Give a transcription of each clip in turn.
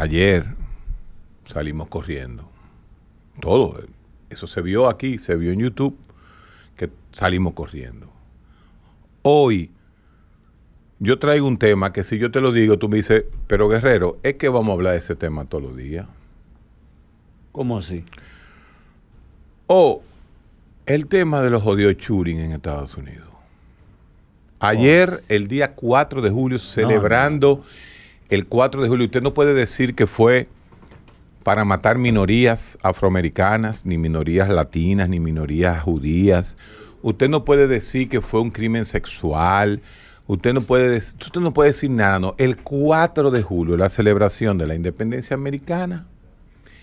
Ayer salimos corriendo. Todo. Eso se vio aquí, se vio en YouTube, que salimos corriendo. Hoy yo traigo un tema que si yo te lo digo, tú me dices, pero Guerrero, es que vamos a hablar de ese tema todos los días. ¿Cómo así? O oh, el tema de los odios en Estados Unidos. Oh, Ayer, el día 4 de julio, celebrando el 4 de julio. Usted no puede decir que fue para matar minorías afroamericanas, ni minorías latinas, ni minorías judías. Usted no puede decir que fue un crimen sexual. Usted no puede, usted no puede decir nada. El 4 de julio, la celebración de la independencia americana.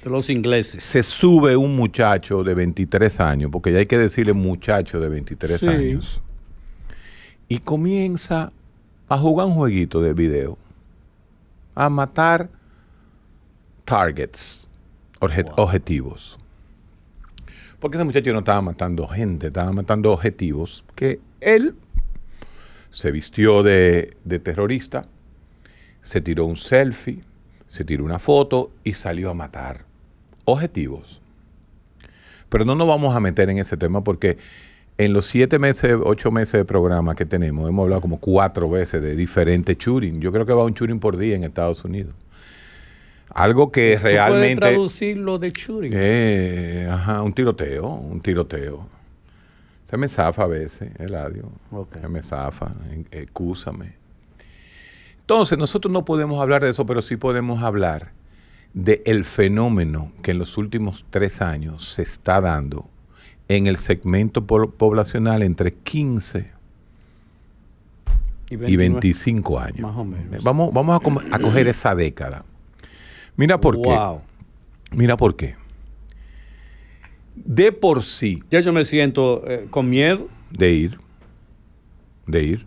De los ingleses. Se sube un muchacho de 23 años, porque ya hay que decirle muchacho de 23 años. Y comienza a jugar un jueguito de video a matar targets, objetivos. Porque ese muchacho no estaba matando gente, estaba matando objetivos que él se vistió de terrorista, se tiró un selfie, se tiró una foto y salió a matar objetivos. Pero no nos vamos a meter en ese tema porque en los siete meses, ocho meses de programa que tenemos, hemos hablado como cuatro veces de diferentes shooting. Yo creo que va un shooting por día en Estados Unidos. Algo que ¿Tú realmente. traducir lo de shooting? Eh, ajá, un tiroteo, un tiroteo. Se me zafa a veces, Eladio. Okay. Se me zafa, excúsame. Entonces, nosotros no podemos hablar de eso, pero sí podemos hablar del el fenómeno que en los últimos tres años se está dando en el segmento poblacional entre 15 y, 25 años. Vamos, vamos a, coger esa década. Mira por qué. Mira por qué. De por sí. Ya yo me siento eh, con miedo. De ir. De ir.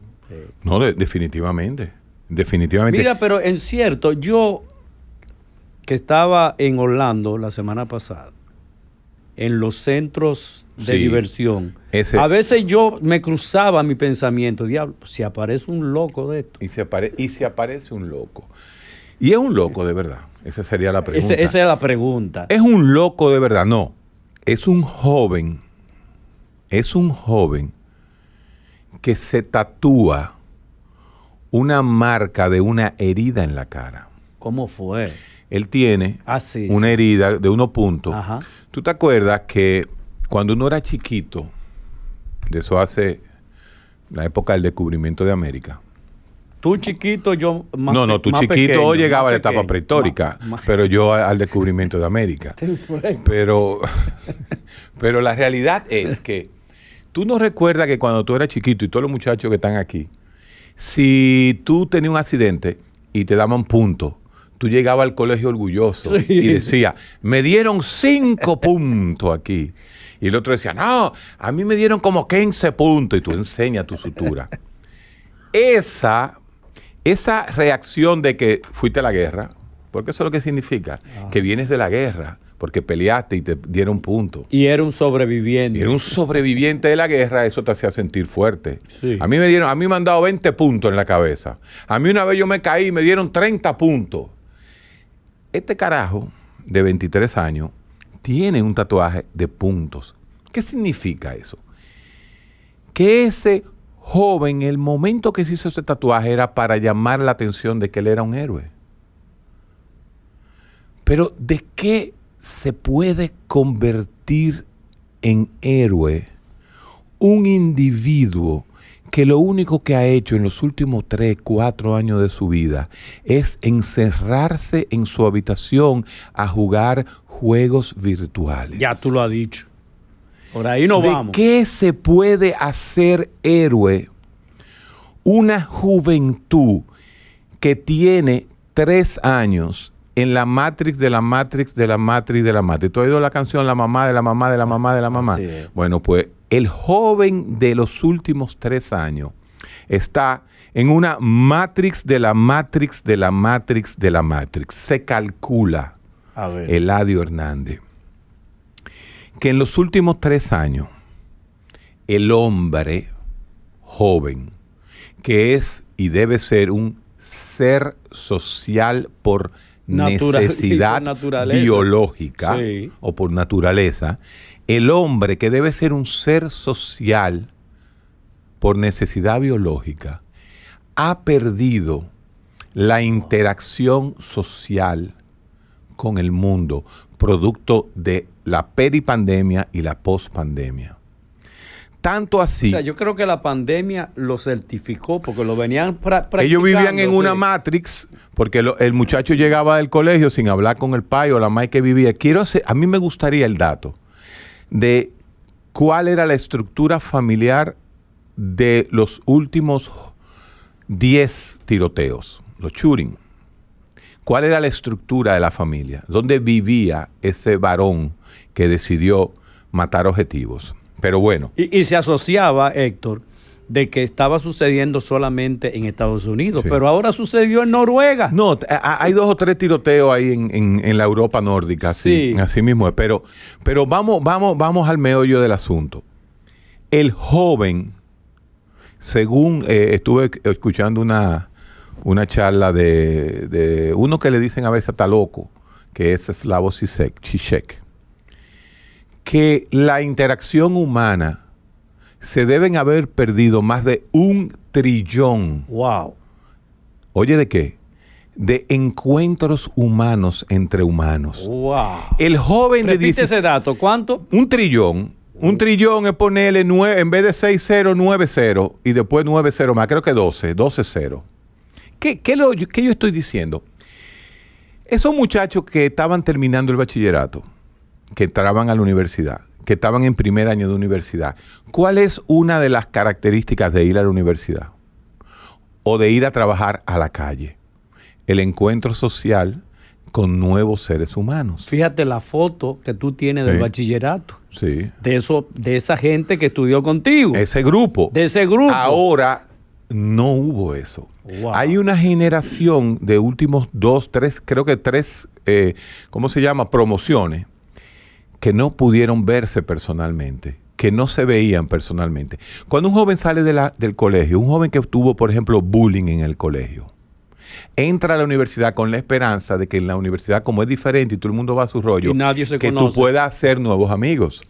No, definitivamente. Definitivamente. Mira, pero en cierto, yo que estaba en Orlando la semana pasada, en los centros de diversión. A veces yo me cruzaba mi pensamiento, diablo, pues, si aparece un loco de esto. Y se, aparece un loco. Y es un loco de verdad. Esa sería la pregunta. esa es la pregunta. ¿Es un loco de verdad? No. Es un joven. Es un joven que se tatúa una marca de una herida en la cara. ¿Cómo fue? él tiene ah, una herida de uno punto. ¿Tú te acuerdas que cuando uno era chiquito, de eso hace la época del descubrimiento de América? Tú chiquito, yo más No, no, tú chiquito llegaba a la etapa prehistórica, pero yo al descubrimiento de América. pero, pero la realidad es que tú no recuerdas que cuando tú eras chiquito y todos los muchachos que están aquí, si tú tenías un accidente y te daban punto, tú llegabas al colegio orgulloso y decía, me dieron cinco puntos aquí. Y el otro decía, no, a mí me dieron como 15 puntos y tú enseñas tu sutura. Esa, esa reacción de que fuiste a la guerra, porque eso es lo que significa, ah. que vienes de la guerra, porque peleaste y te dieron puntos. Y era un sobreviviente. Y era un sobreviviente de la guerra, eso te hacía sentir fuerte. A mí me dieron, a mí me han dado 20 puntos en la cabeza. A mí una vez yo me caí y me dieron 30 puntos. Este carajo de 23 años tiene un tatuaje de puntos. ¿Qué significa eso? Que ese joven, el momento que se hizo ese tatuaje era para llamar la atención de que él era un héroe. Pero ¿de qué se puede convertir en héroe un individuo que lo único que ha hecho en los últimos 3, 4 años de su vida es encerrarse en su habitación a jugar juegos virtuales. Ya tú lo has dicho. Por ahí no ¿De vamos. ¿Qué se puede hacer héroe una juventud que tiene tres años en la Matrix de la Matrix de la Matrix de la Matrix? ¿Tú has oído la canción La mamá de la mamá de la mamá de la mamá? Bueno, pues el joven de los últimos tres años está en una matrix de la matrix de la matrix de la matrix. Se calcula, Eladio Hernández, que en los últimos tres años el hombre joven, que es y debe ser un ser social por necesidad biológica o por naturaleza, el hombre que debe ser un ser social por necesidad biológica, ha perdido la interacción social con el mundo, producto de la peripandemia y la pospandemia. Tanto así. O sea, yo creo que la pandemia lo certificó porque lo venían Ellos vivían en una matrix porque el muchacho llegaba del colegio sin hablar con el pai o la madre que vivía. Quiero a mí me gustaría el dato de cuál era la estructura familiar de los últimos 10 tiroteos, los shooting. ¿Cuál era la estructura de la familia? ¿Dónde vivía ese varón que decidió matar objetivos? Pero bueno. Y, y se asociaba, Héctor, de que estaba sucediendo solamente en Estados Unidos, pero ahora sucedió en Noruega. No, hay dos o tres tiroteos ahí en, la Europa nórdica, sí. Así, mismo es. Pero, vamos, vamos, vamos al meollo del asunto. El joven, según eh, estuve escuchando una, charla de, uno que le dicen a veces hasta loco, que es Slavo Zizek, que la interacción humana se deben haber perdido más de un trillón. ¡Wow! Oye, ¿de qué? de encuentros humanos entre humanos. Wow. El joven Repite de dice ese dato, ¿cuánto? Un trillón. Un trillón es ponerle en vez de 6 0, 9 0 y después 9 0 más, creo que 12, 12 0. lo, ¿Qué yo estoy diciendo? Esos muchachos que estaban terminando el bachillerato, que entraban a la universidad, que estaban en primer año de universidad, ¿cuál es una de las características de ir a la universidad? O de ir a trabajar a la calle. El encuentro social con nuevos seres humanos. Fíjate la foto que tú tienes del bachillerato. Sí. De, eso, de esa gente que estudió contigo. Ese grupo. De ese grupo. Ahora no hubo eso. Hay una generación de últimos dos, tres, creo que tres, eh, ¿cómo se llama? Promociones que no pudieron verse personalmente, que no se veían personalmente. Cuando un joven sale del colegio, un joven que tuvo, por ejemplo, bullying en el colegio, Entra a la universidad con la esperanza de que en la universidad, como es diferente y todo el mundo va a su rollo, que tú puedas hacer nuevos amigos.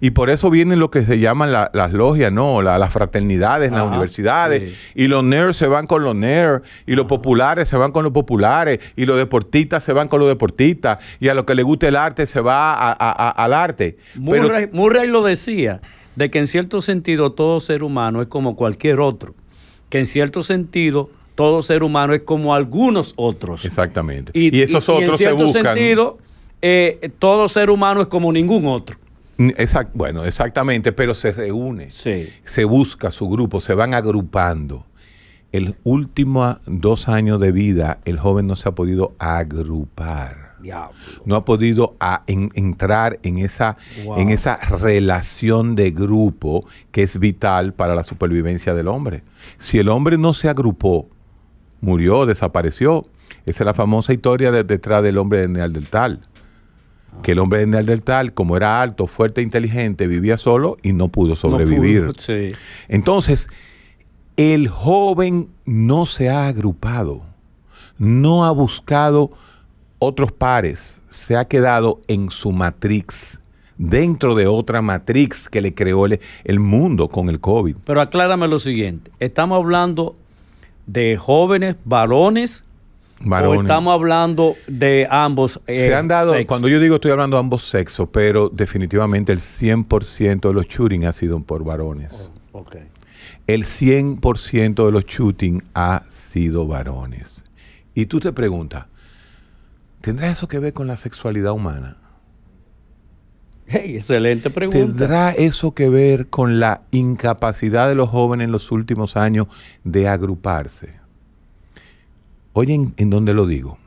Y por eso vienen lo que se llaman las logias, ¿no? las fraternidades en las universidades. Y los nerds se van con los nerds. Y los populares se van con los populares. Y los deportistas se van con los deportistas. Y a los que le guste el arte se va al arte. Murray lo decía de que en cierto sentido todo ser humano es como cualquier otro, que en cierto sentido todo ser humano es como algunos otros. Exactamente. Y, esos otros y en cierto sentido, eh, todo ser humano es como ningún otro. bueno, exactamente, pero se reúne, se busca su grupo, se van agrupando. El último dos años de vida, el joven no se ha podido agrupar. No ha podido entrar en esa relación de grupo que es vital para la supervivencia del hombre. Si el hombre no se agrupó, murió, desapareció. Esa es la famosa historia de, detrás del hombre de Neandertal. Que el hombre de Tal, como era alto, fuerte e inteligente, vivía solo y no pudo sobrevivir. Entonces, el joven no se ha agrupado, no ha buscado otros pares, se ha quedado en su matrix, dentro de otra matrix que le creó el mundo con el COVID. Pero aclárame lo siguiente, estamos hablando de jóvenes, varones estamos hablando de ambos eh, Se han dado, cuando yo digo estoy hablando de ambos sexos, pero definitivamente el 100% de los shooting ha sido por varones. Oh, el 100% de los shooting ha sido varones. Y tú te preguntas, ¿tendrá eso que ver con la sexualidad humana? excelente pregunta. ¿Tendrá eso que ver con la incapacidad de los jóvenes en los últimos años de agruparse? Oye, ¿en, dónde lo digo?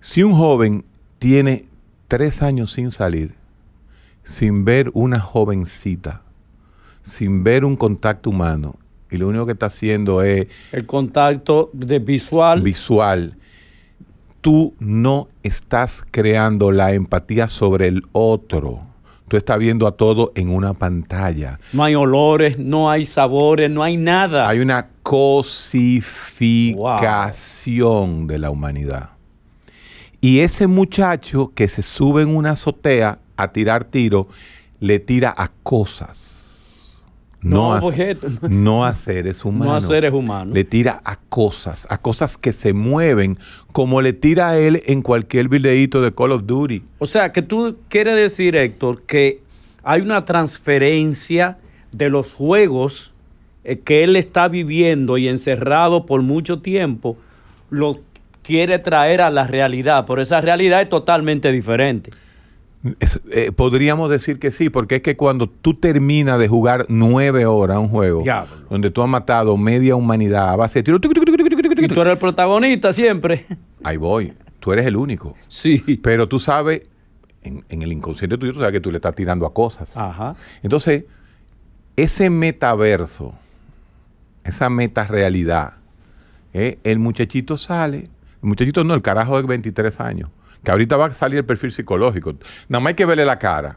Si un joven tiene tres años sin salir, sin ver una jovencita, sin ver un contacto humano, y lo único que está haciendo es... El contacto de visual. Visual tú no estás creando la empatía sobre el otro. Tú estás viendo a todo en una pantalla. No hay olores, no hay sabores, no hay nada. Hay una cosificación de la humanidad. Y ese muchacho que se sube en una azotea a tirar tiro, le tira a cosas no, A, no seres humanos. Le tira a cosas, a cosas que se mueven, como le tira a él en cualquier videíto de Call of Duty. O sea, que tú quieres decir, Héctor, que hay una transferencia de los juegos eh, que él está viviendo y encerrado por mucho tiempo, lo quiere traer a la realidad, pero esa realidad es totalmente diferente. Eh, podríamos decir que sí, porque es que cuando tú terminas de jugar nueve horas un juego, donde tú has matado media humanidad a base de tú eres el protagonista siempre. Ahí voy, tú eres el único. Sí. Pero tú sabes, en, el inconsciente tuyo, tú sabes que tú le estás tirando a cosas. Ajá. Entonces, ese metaverso, esa meta realidad eh, el muchachito sale, el muchachito no, el carajo de 23 años que ahorita va a salir el perfil psicológico. Nada más hay que verle la cara.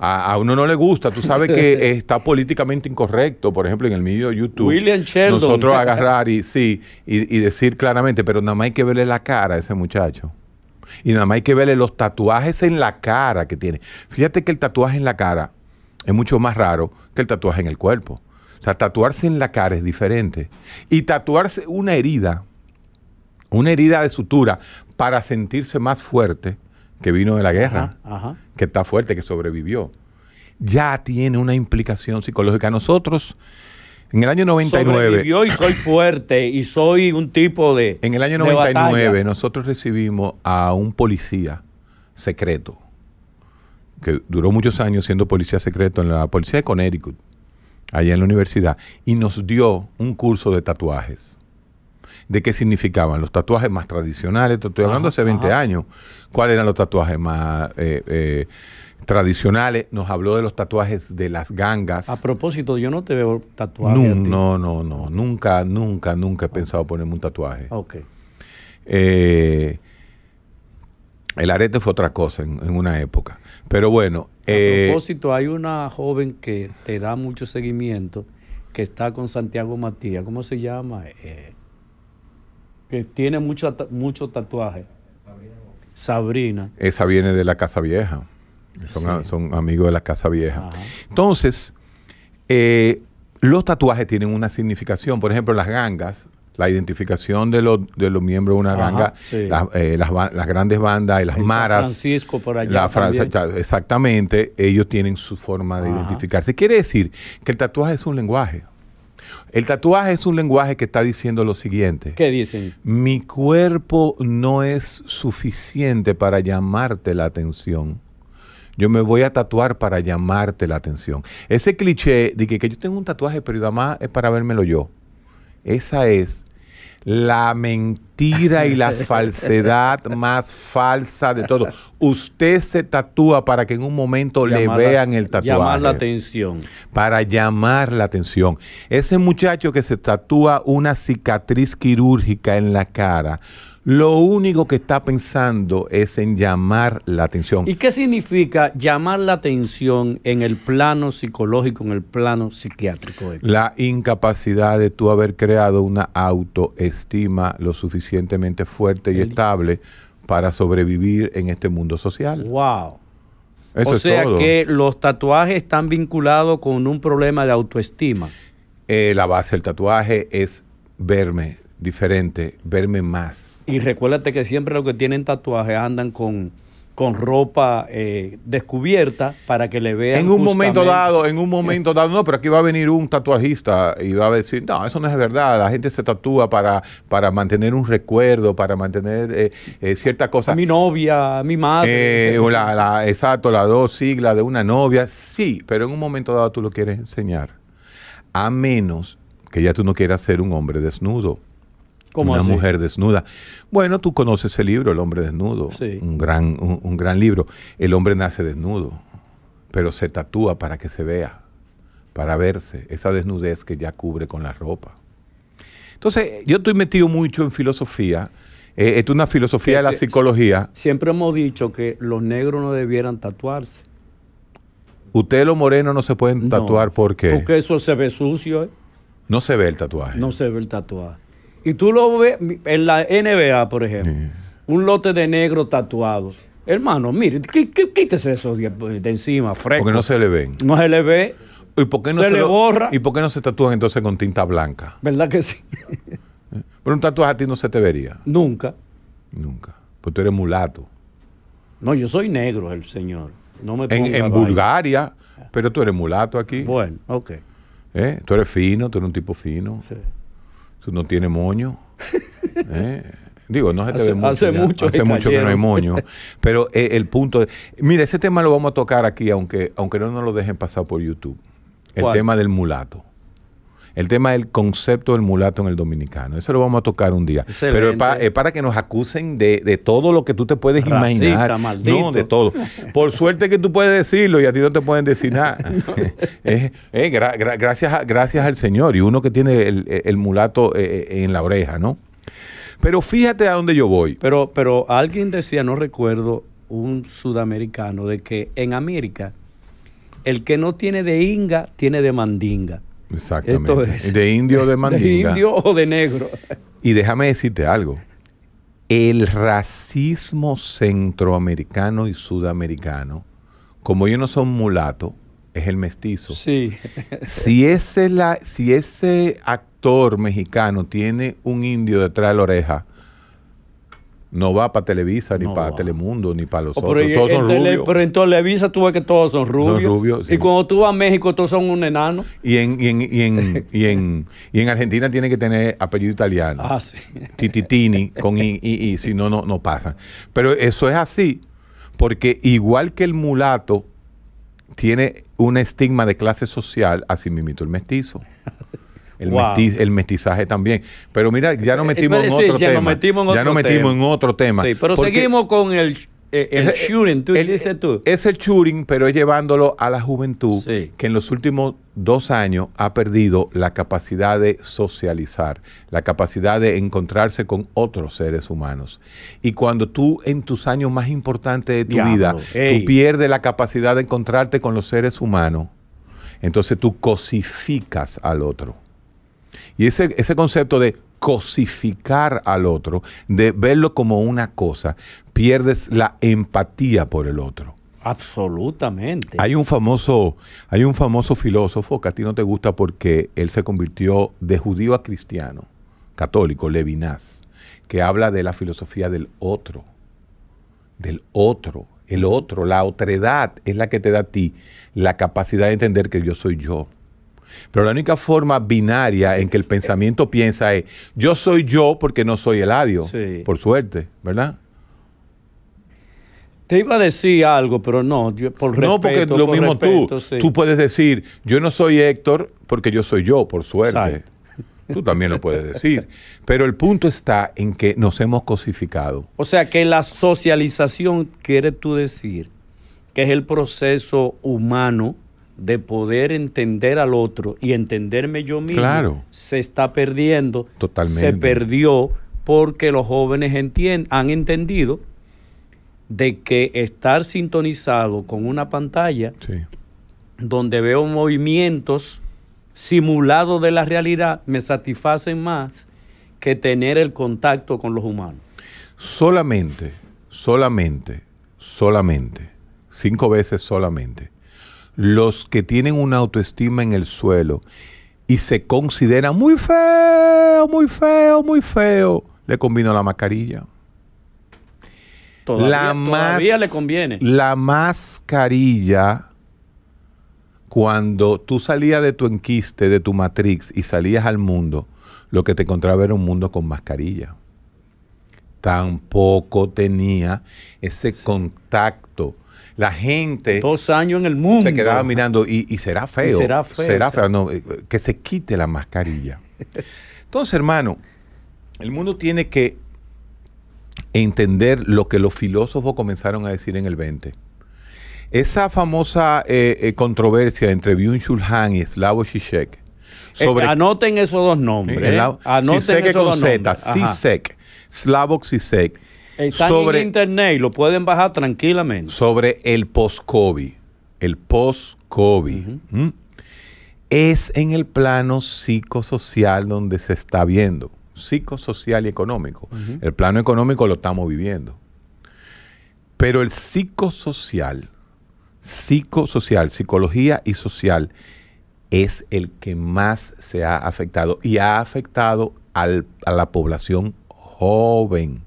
A, uno no le gusta. Tú sabes que está políticamente incorrecto, por ejemplo, en el medio de YouTube. William Sheldon. Nosotros agarrar y, sí, y, y, decir claramente, pero nada más hay que verle la cara a ese muchacho. Y nada más hay que verle los tatuajes en la cara que tiene. Fíjate que el tatuaje en la cara es mucho más raro que el tatuaje en el cuerpo. O sea, tatuarse en la cara es diferente. Y tatuarse una herida una herida de sutura para sentirse más fuerte que vino de la guerra, que está fuerte, que sobrevivió, ya tiene una implicación psicológica. Nosotros, en el año 99... Yo y soy fuerte y soy un tipo de... En el año 99 nosotros recibimos a un policía secreto, que duró muchos años siendo policía secreto en la policía de Connecticut, allá en la universidad, y nos dio un curso de tatuajes de qué significaban los tatuajes más tradicionales. Estoy hablando hace 20 años. ¿Cuáles eran los tatuajes más eh, eh, tradicionales? Nos habló de los tatuajes de las gangas. A propósito, yo no te veo tatuaje. No, no, no, Nunca, nunca, nunca he pensado ponerme un tatuaje. Ok. Eh, el arete fue otra cosa en, una época. Pero bueno. A propósito, hay una joven que te da mucho seguimiento, que está con Santiago Matías. ¿Cómo se llama? Eh, que tiene mucho, mucho tatuaje. Sabrina. Esa viene de la Casa Vieja. Son, amigos de la Casa Vieja. Entonces, eh, los tatuajes tienen una significación. Por ejemplo, las gangas, la identificación de, de los miembros de una ganga, eh, las, grandes bandas y las maras. Francisco por allá. exactamente, ellos tienen su forma de identificarse. Quiere decir que el tatuaje es un lenguaje. El tatuaje es un lenguaje que está diciendo lo siguiente. ¿Qué dicen? Mi cuerpo no es suficiente para llamarte la atención. Yo me voy a tatuar para llamarte la atención. Ese cliché de que, yo tengo un tatuaje, pero además es para vérmelo yo. Esa es la mentira y la falsedad más falsa de todo. Usted se tatúa para que en un momento le vean el tatuaje. Llamar la atención. Para llamar la atención. Ese muchacho que se tatúa una cicatriz quirúrgica en la cara lo único que está pensando es en llamar la atención. ¿Y qué significa llamar la atención en el plano psicológico, en el plano psiquiátrico? La incapacidad de tú haber creado una autoestima lo suficientemente fuerte y estable para sobrevivir en este mundo social. ¡Wow! o sea que los tatuajes están vinculados con un problema de autoestima. Eh, la base del tatuaje es verme diferente, verme más y recuérdate que siempre los que tienen tatuaje andan con, con ropa eh, descubierta para que le vean. En un momento dado, en un momento eh. dado, no, pero aquí va a venir un tatuajista y va a decir, no, eso no es verdad, la gente se tatúa para, para mantener un recuerdo, para mantener eh, eh ciertas cosas. Mi novia, mi madre. o exacto, las dos siglas de una novia, sí, pero en un momento dado tú lo quieres enseñar, a menos que ya tú no quieras ser un hombre desnudo una mujer desnuda. Bueno, tú conoces el libro, El hombre desnudo. Un, gran, un, gran libro. El hombre nace desnudo, pero se tatúa para que se vea, para verse, esa desnudez que ya cubre con la ropa. Entonces, yo estoy metido mucho en filosofía. Eh, es una filosofía de la psicología. Siempre hemos dicho que los negros no debieran tatuarse. Ustedes los morenos no se pueden tatuar porque... Porque eso se ve sucio. ¿eh? No se ve el tatuaje. No se ve el tatuaje. Y tú lo ves en la NBA, por ejemplo, un lote de negro tatuado. Hermano, mire, quítese eso de, encima, fresco. Porque no se le ven. No se le ve. ¿Y por qué no se, le borra? ¿Y por qué no se tatúan entonces con tinta blanca? ¿Verdad que sí? Pero un tatuaje a ti no se te vería. Nunca. Nunca. Porque tú eres mulato. No, yo soy negro, el señor. No me en, Bulgaria, pero tú eres mulato aquí. Bueno, ok. ¿Eh? Tú eres fino, tú eres un tipo fino. Sí. Eso no tiene moño. ¿eh? Digo, no se te hace, mucho. Hace mucho, que, no hay moño. Pero eh, el punto. De, mira, ese tema lo vamos a tocar aquí, aunque, aunque no nos lo dejen pasar por YouTube. El tema del mulato el tema del concepto del mulato en el dominicano. Eso lo vamos a tocar un día. Pero es para, que nos acusen de, todo lo que tú te puedes imaginar. No, de todo. Por suerte que tú puedes decirlo y a ti no te pueden decir nada. Eh, gracias, gracias al Señor y uno que tiene el, mulato eh, eh, en la oreja, ¿no? Pero fíjate a dónde yo voy. Pero, pero alguien decía, no recuerdo, un sudamericano, de que en América el que no tiene de inga tiene de mandinga. Exactamente. de indio o de mandinga. De indio o de negro. Y déjame decirte algo. El racismo centroamericano y sudamericano, como yo no son mulato, es el mestizo. Sí. si, ese la, si ese actor mexicano tiene un indio detrás de la oreja, no va para Televisa, ni para Telemundo, ni para los oh, otros. todos son Pero en Televisa tú ves que todos son rubios. Y cuando tú vas a México, todos son un enano. Y en, y en, y en, y en, Argentina tiene que tener apellido italiano. Ah, sí. Tititini con I, I, si no, no, no pasa. Pero eso es así, porque igual que el mulato tiene un estigma de clase social, así mismo el mestizo. el, mestizaje también. Pero mira, ya nos eh, metimos, en, otro tema. metimos en otro ya metimos en otro tema. pero seguimos con el eh, el eh, tú. Es el shooting, pero es llevándolo a la juventud que en los últimos dos años ha perdido la capacidad de socializar, la capacidad de encontrarse con otros seres humanos. Y cuando tú en tus años más importantes de tu vida, pierdes la capacidad de encontrarte con los seres humanos, entonces tú cosificas al otro. Y ese, ese concepto de cosificar al otro, de verlo como una cosa, pierdes la empatía por el otro. Absolutamente. Hay un famoso, hay un famoso filósofo que a ti no te gusta porque él se convirtió de judío a cristiano, católico, Levinas, que habla de la filosofía del otro, del otro, el otro, la otredad es la que te da a ti la capacidad de entender que yo soy yo pero la única forma binaria en que el pensamiento piensa es, yo soy yo porque no soy el adiós, por suerte, ¿verdad? Te iba a decir algo, pero no, por respeto. No, porque lo mismo tú. Tú puedes decir, yo no soy Héctor porque yo soy yo, por suerte. Tú también lo puedes decir. Pero el punto está en que nos hemos cosificado. O sea, que la socialización, quieres tú decir, que es el proceso humano de poder entender al otro y entenderme yo mismo se está perdiendo. Se perdió porque los jóvenes han entendido de que estar sintonizado con una pantalla donde veo movimientos simulados de la realidad me satisfacen más que tener el contacto con los humanos. Solamente, solamente, solamente, cinco veces solamente los que tienen una autoestima en el suelo y se consideran muy feo, muy feo, muy feo, le convino la mascarilla. Todavía, la le conviene. La mascarilla, cuando tú salías de tu enquiste, de tu matrix y salías al mundo, lo que te encontraba era un mundo con mascarilla. Tampoco tenía ese contacto la gente. Dos años en el mundo. Se quedaba mirando y, será feo. será feo. Eh, que se quite la mascarilla. Entonces, hermano, el mundo tiene que entender lo que los filósofos comenzaron a decir en el 20. Esa famosa eh, eh, controversia entre Byung-Chul y Slavoj Žižek. anoten esos dos nombres. anoten esos con dos nombres. Slavoj sobre, internet y lo pueden bajar tranquilamente. Sobre el post-COVID. El post-COVID. Es en el plano psicosocial donde se está viendo. Psicosocial y económico. El plano económico lo estamos viviendo. Pero el psicosocial, psicosocial, psicología y social, es el que más se ha afectado y ha afectado a la población joven.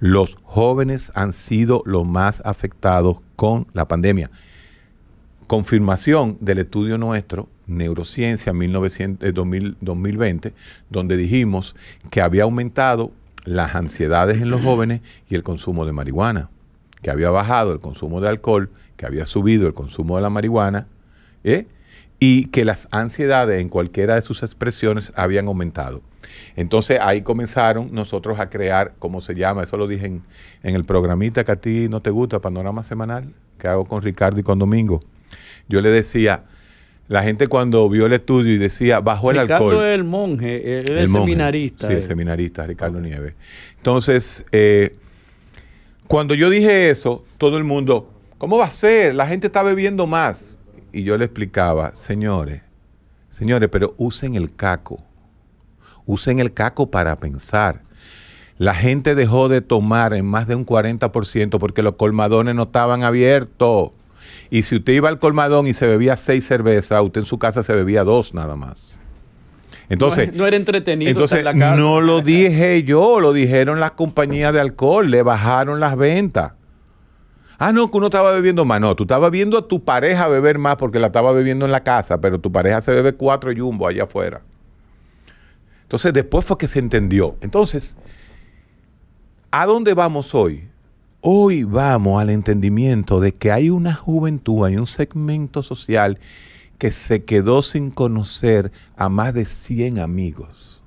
Los jóvenes han sido los más afectados con la pandemia. Confirmación del estudio nuestro, Neurociencia 1900, 2020, eh, donde dijimos que había aumentado las ansiedades en los jóvenes y el consumo de marihuana, que había bajado el consumo de alcohol, que había subido el consumo de la marihuana, ¿eh? y que las ansiedades en cualquiera de sus expresiones habían aumentado. Entonces ahí comenzaron nosotros a crear, como se llama, eso lo dije en, el programita que a ti no te gusta, Panorama Semanal, que hago con Ricardo y con Domingo. Yo le decía, la gente cuando vio el estudio y decía, bajo el alcohol. Ricardo el monje, es seminarista. Sí, el eh. seminarista, Ricardo Nieves. Entonces, eh, cuando yo dije eso, todo el mundo, ¿cómo va a ser? La gente está bebiendo más. Y yo le explicaba, señores, señores, pero usen el caco Usen el caco para pensar. La gente dejó de tomar en más de un 40% porque los colmadones no estaban abiertos. Y si usted iba al colmadón y se bebía seis cervezas, usted en su casa se bebía dos nada más. Entonces, no, era entretenido. en la no lo dije yo, lo dijeron las compañías de alcohol, le bajaron las ventas. Ah, no, que uno estaba bebiendo más. No, tú estabas viendo a tu pareja beber más porque la estaba bebiendo en la casa, pero tu pareja se bebe cuatro yumbo allá afuera. Entonces después fue que se entendió. Entonces, ¿a dónde vamos hoy? Hoy vamos al entendimiento de que hay una juventud, hay un segmento social que se quedó sin conocer a más de 100 amigos.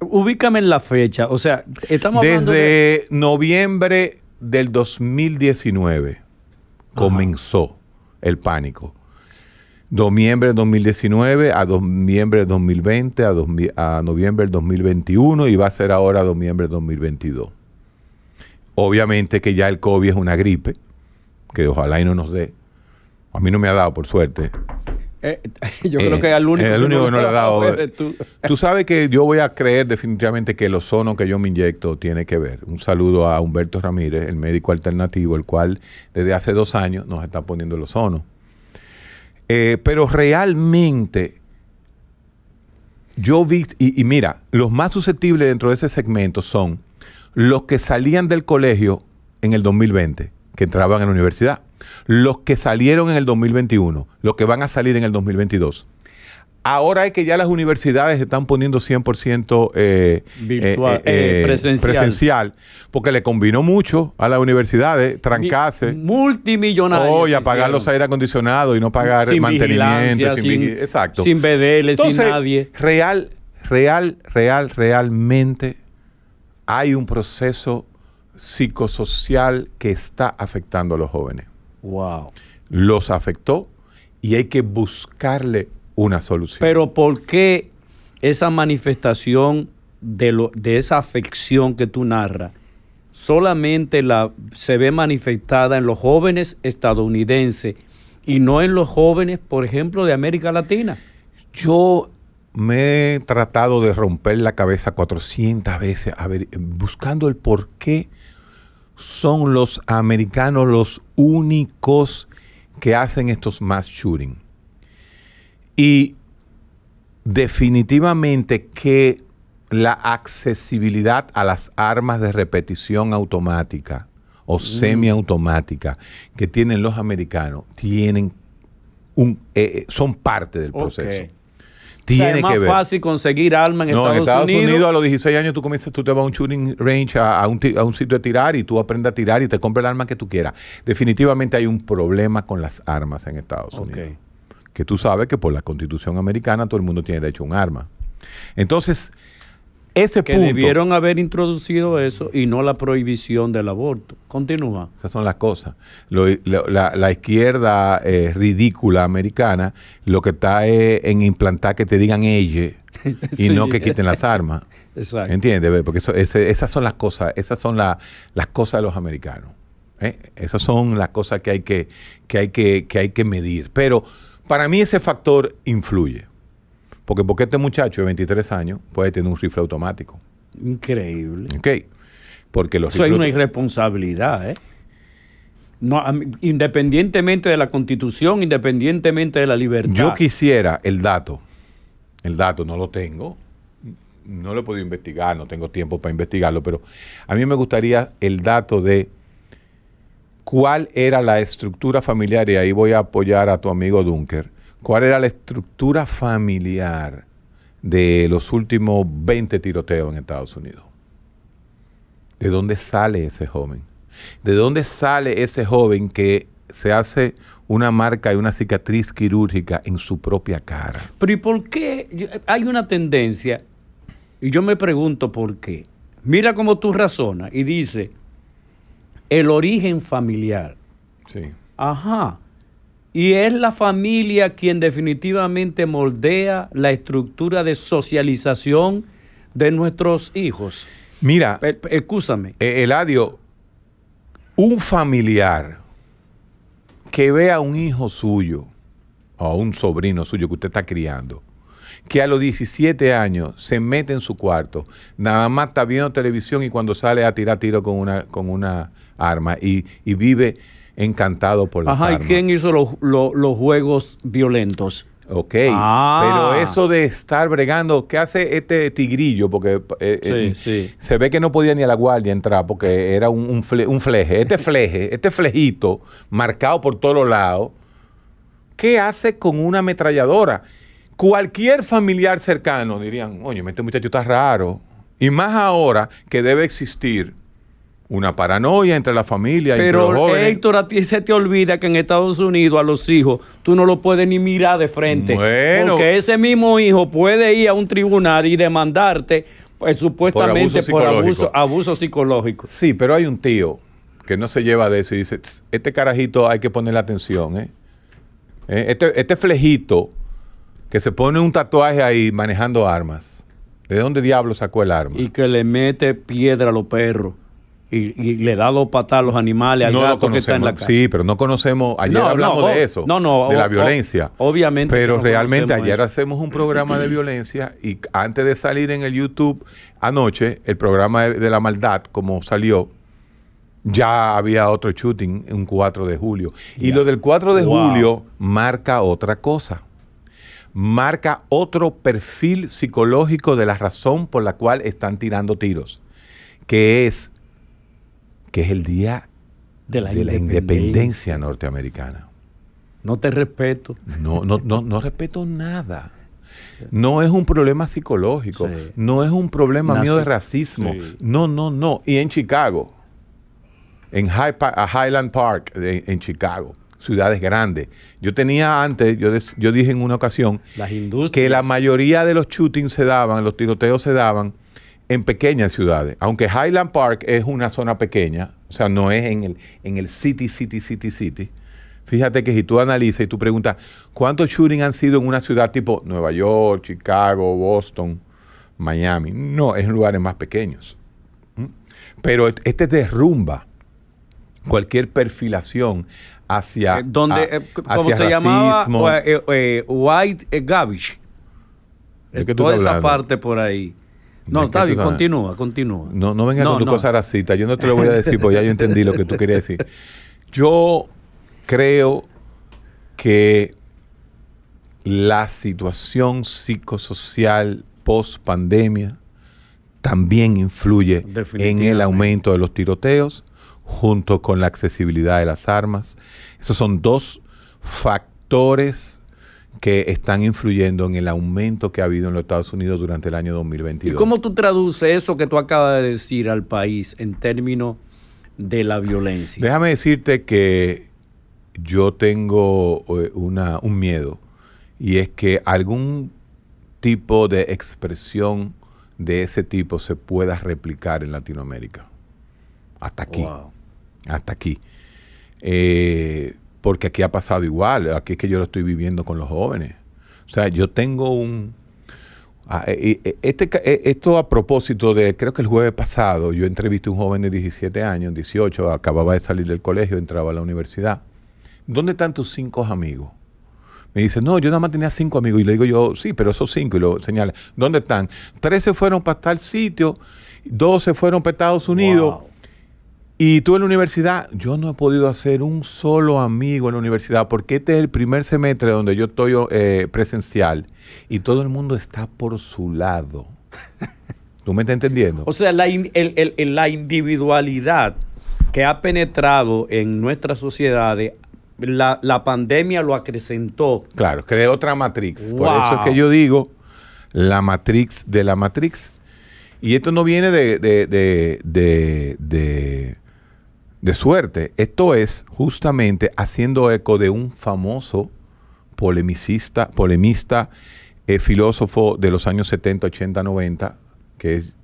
Ubícame en la fecha, o sea, estamos Desde hablando desde noviembre del 2019 comenzó el pánico noviembre de 2019 a noviembre de 2020 a, a noviembre de 2021 y va a ser ahora de noviembre de 2022. Obviamente que ya el COVID es una gripe, que ojalá y no nos dé. A mí no me ha dado, por suerte. Eh, yo creo que es el eh, único que no le ha dado. Eh. tú. tú. sabes que yo voy a creer definitivamente que el ozono que yo me inyecto tiene que ver. Un saludo a Humberto Ramírez, el médico alternativo, el cual desde hace dos años nos está poniendo el ozono. Eh, pero realmente yo vi, y, y, mira, los más susceptibles dentro de ese segmento son los que salían del colegio en el 2020, que entraban en la universidad, los que salieron en el 2021, los que van a salir en el 2022. Ahora es que ya las universidades están poniendo 100% eh, eh, eh, presencial. porque le combinó mucho a las universidades trancarse. Multimillonarios. Hoy apagar los aire acondicionado y no pagar el mantenimiento. Sin, sin, exacto. sin BDL, sin nadie. Real, real, real, realmente hay un proceso psicosocial que está afectando a los jóvenes. Wow. Los afectó y hay que buscarle una solución. Pero ¿por qué esa manifestación de, de esa afección que tú narras solamente la, se ve manifestada en los jóvenes estadounidenses y no en los jóvenes, por ejemplo, de América Latina? Yo me he tratado de romper la cabeza 400 veces a ver, buscando el por qué son los americanos los únicos que hacen estos mass shootings. Y definitivamente que la accesibilidad a las armas de repetición automática o mm. semiautomática que tienen los americanos tienen un, eh, eh, son parte del proceso. Tiene es más fácil conseguir armas en, no, en Estados Unidos. a los 16 años tú comienzas, tú te vas a un shooting range, a, un, sitio de tirar y tú aprendes a tirar y te compras el arma que tú quieras. Definitivamente hay un problema con las armas en Estados okay. Unidos que tú sabes que por la constitución americana todo el mundo tiene derecho a un arma. Entonces, ese que debieron haber introducido eso y no la prohibición del aborto. Continúa. Esas son las cosas. la, izquierda eh, ridícula americana lo que está es en implantar que te digan ella y no que quiten las armas. Exacto. ¿Entiendes? Porque esas son las cosas, esas son las cosas de los americanos. ¿eh? Esas son las cosas que hay que, que, hay que, que, hay que medir. Pero para mí ese factor influye. Porque, porque este muchacho de 23 años puede tener un rifle automático. Increíble. Ok. Porque los Eso es una irresponsabilidad, ¿eh? independientemente de la constitución, independientemente de la libertad. Yo quisiera el dato, el dato no lo tengo, no lo he podido investigar, no tengo tiempo para investigarlo, pero a mí me gustaría el dato de cuál era la estructura familiar, y ahí voy a apoyar a tu amigo Dunker, cuál era la estructura familiar de los últimos 20 tiroteos en Estados Unidos. ¿De dónde sale ese joven? ¿De dónde sale ese joven que se hace una marca y una cicatriz quirúrgica en su propia cara? Pero ¿y por qué? Hay una tendencia, y yo me pregunto por qué. Mira cómo tú razonas y dices, el origen familiar. Sí. Ajá. Y es la familia quien definitivamente moldea la estructura de socialización de nuestros hijos. Mira, escúchame. Eh, Eladio, un familiar que ve a un hijo suyo o a un sobrino suyo que usted está criando que a los 17 años se mete en su cuarto, nada más está viendo televisión y cuando sale a tirar tiro con una, con una arma y, vive encantado por las Ajá, ¿y quién hizo los, juegos violentos? Ok, ah. pero eso de estar bregando, ¿qué hace este tigrillo? Porque eh, eh, eh, se ve que no podía ni a la guardia entrar porque era un, un fleje. Este fleje, este flejito marcado por todos lados, ¿qué hace con una ametralladora? cualquier familiar cercano dirían, oye, este muchacho está raro. Y más ahora que debe existir una paranoia entre la familia y Pero, los Héctor, a ti se te olvida que en Estados Unidos a los hijos tú no lo puedes ni mirar de frente. Bueno. Porque ese mismo hijo puede ir a un tribunal y demandarte pues, supuestamente por, abuso, psicológico. Sí, pero hay un tío que no se lleva de eso y dice, este carajito hay que ponerle atención. ¿eh? ¿Eh? Este, este flejito que se pone un tatuaje ahí manejando armas. ¿De dónde diablo sacó el arma? Y que le mete piedra a los perros. Y, le da dos patas a los animales, al no gato que está en la casa. Sí, pero no conocemos. Ayer hablamos de eso. No, no. De la violencia. obviamente. Pero realmente ayer hacemos un programa de violencia y antes de salir en el YouTube anoche, el programa de, la maldad, como salió, ya había otro shooting un 4 de julio. Y lo del 4 de julio marca otra cosa marca otro perfil psicológico de la razón por la cual están tirando tiros, que es, que es el día de la, independencia. norteamericana. No te respeto. No, no, no, no respeto nada. No es un problema psicológico, no es un problema mío de racismo. No, no, no. Y en Chicago, en Highland Park, en Chicago, ciudades grandes. Yo tenía antes, yo, yo dije en una ocasión, que la mayoría de los shootings se daban, los tiroteos se daban en pequeñas ciudades. Aunque Highland Park es una zona pequeña, o sea, no es en el, en el city, city, city, city. Fíjate que si tú analizas y tú preguntas, ¿cuántos shootings han sido en una ciudad tipo Nueva York, Chicago, Boston, Miami? No, es en lugares más pequeños. ¿Mm? Pero este, este derrumba cualquier perfilación hacia, eh, donde, eh, se llamaba? Eh, white garbage. Es toda esa parte por ahí. No, está bien, continúa, continúa. No, no venga con tu no. Yo no te lo voy a decir porque ya yo entendí lo que tú querías decir. Yo creo que la situación psicosocial post pandemia también influye en el aumento de los tiroteos, junto con la accesibilidad de las armas. Esos son dos factores que están influyendo en el aumento que ha habido en los Estados Unidos durante el año 2022. ¿Y cómo tú traduces eso que tú acabas de decir al país en términos de la violencia? Déjame decirte que yo tengo eh, una, un miedo y es que algún tipo de expresión de ese tipo se pueda replicar en Latinoamérica. Hasta aquí hasta aquí. Eh, porque aquí ha pasado igual, aquí es que yo lo estoy viviendo con los jóvenes. O sea, yo tengo un... Ah, eh, eh, este, esto a propósito de, creo que el jueves pasado, yo entrevisté a un joven de 17 años, 18, acababa de salir del colegio, entraba a la universidad. ¿Dónde están tus cinco amigos? Me dice, no, yo nada más tenía cinco amigos. Y le digo yo, sí, pero esos cinco, y lo señala, ¿dónde están? Tres fueron para tal sitio, dos fueron para Estados Unidos. Y tú en la universidad, yo no he podido hacer un solo amigo en la universidad porque este es el primer semestre donde yo estoy eh, presencial y todo el mundo está por su lado. ¿Tú me estás entendiendo? O sea, la, individualidad que ha penetrado en nuestras sociedades, la, pandemia lo acrecentó. Claro, creó otra matrix. Por eso es que yo digo la matrix de la matrix. Y esto no viene de de suerte. Esto es justamente haciendo eco de un famoso polemicista, polemista eh, filósofo de los años 70, 80, 90, que es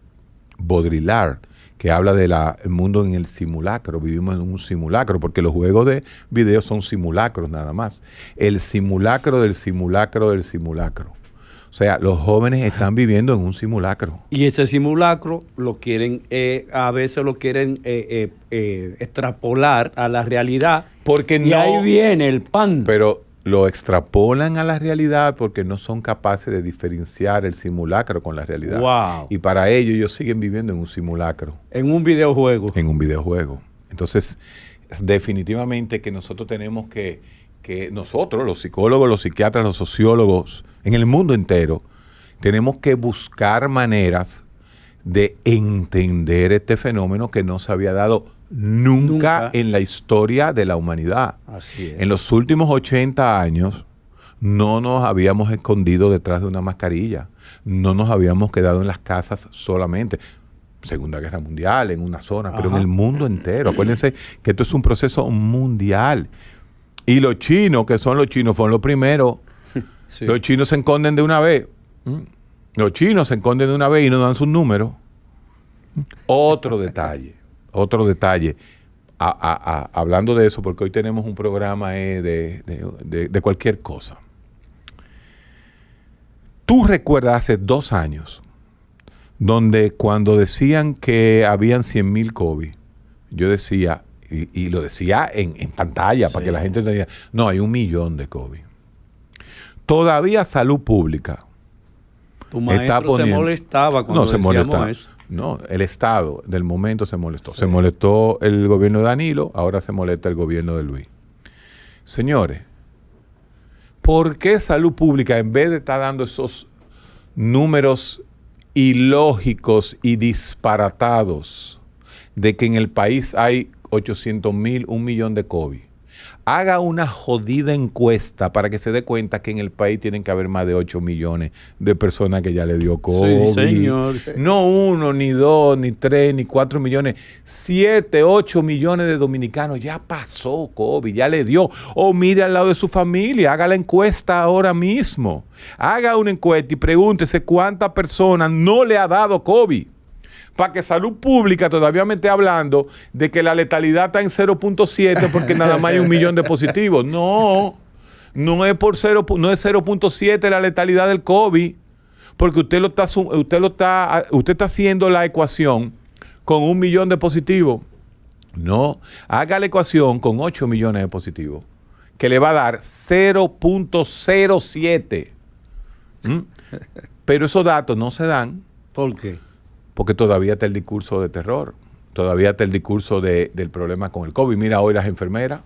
Baudrillard, que habla del mundo en el simulacro. Vivimos en un simulacro, porque los juegos de video son simulacros nada más. El simulacro del simulacro del simulacro. O sea, los jóvenes están viviendo en un simulacro. Y ese simulacro lo quieren, eh, a veces lo quieren eh, eh, extrapolar a la realidad. Porque y ahí viene el pan. Pero lo extrapolan a la realidad porque no son capaces de diferenciar el simulacro con la realidad. Wow. Y para ello ellos siguen viviendo en un simulacro. En un videojuego. En un videojuego. Entonces, definitivamente que nosotros tenemos que, que nosotros, los psicólogos, los psiquiatras, los sociólogos, en el mundo entero, tenemos que buscar maneras de entender este fenómeno que no se había dado nunca, en la historia de la humanidad. Así En los últimos 80 años no nos habíamos escondido detrás de una mascarilla, no nos habíamos quedado en las casas solamente. Segunda Guerra Mundial, en una zona, pero en el mundo entero. Acuérdense que esto es un proceso mundial. Y los chinos, que son los chinos, fueron los primeros los chinos se esconden de una vez. ¿Mm? Los chinos se esconden de una vez y no dan sus números. Otro detalle, otro detalle. hablando de eso, porque hoy tenemos un programa eh, de, cualquier cosa. Tú recuerdas hace dos años, donde cuando decían que habían 100.000 COVID, yo decía, y, lo decía en, pantalla para que la gente entendiera, no, hay un millón de COVID. Todavía salud pública. Tu se molestaba cuando no, eso. No, el Estado del momento se molestó. Se molestó el gobierno de Danilo, ahora se molesta el gobierno de Luis. Señores, ¿por qué salud pública, en vez de estar dando esos números ilógicos y disparatados de que en el país hay 800 mil, un millón de COVID, haga una jodida encuesta para que se dé cuenta que en el país tienen que haber más de 8 millones de personas que ya le dio COVID. Sí, señor. No uno, ni dos, ni tres, ni cuatro millones. Siete, ocho millones de dominicanos ya pasó COVID, ya le dio. O mire al lado de su familia, haga la encuesta ahora mismo. Haga una encuesta y pregúntese cuántas personas no le ha dado COVID para que salud pública todavía me esté hablando de que la letalidad está en 0.7 porque nada más hay un millón de positivos. No, no es por 0, no 0.7 la letalidad del COVID, porque usted lo está usted lo está ah, usted está haciendo la ecuación con un millón de positivos. No, haga la ecuación con 8 millones de positivos, que le va a dar 0.07. ¿Mm? Pero esos datos no se dan. ¿Por qué? porque todavía está el discurso de terror, todavía está el discurso del problema con el COVID. Mira, hoy las enfermeras,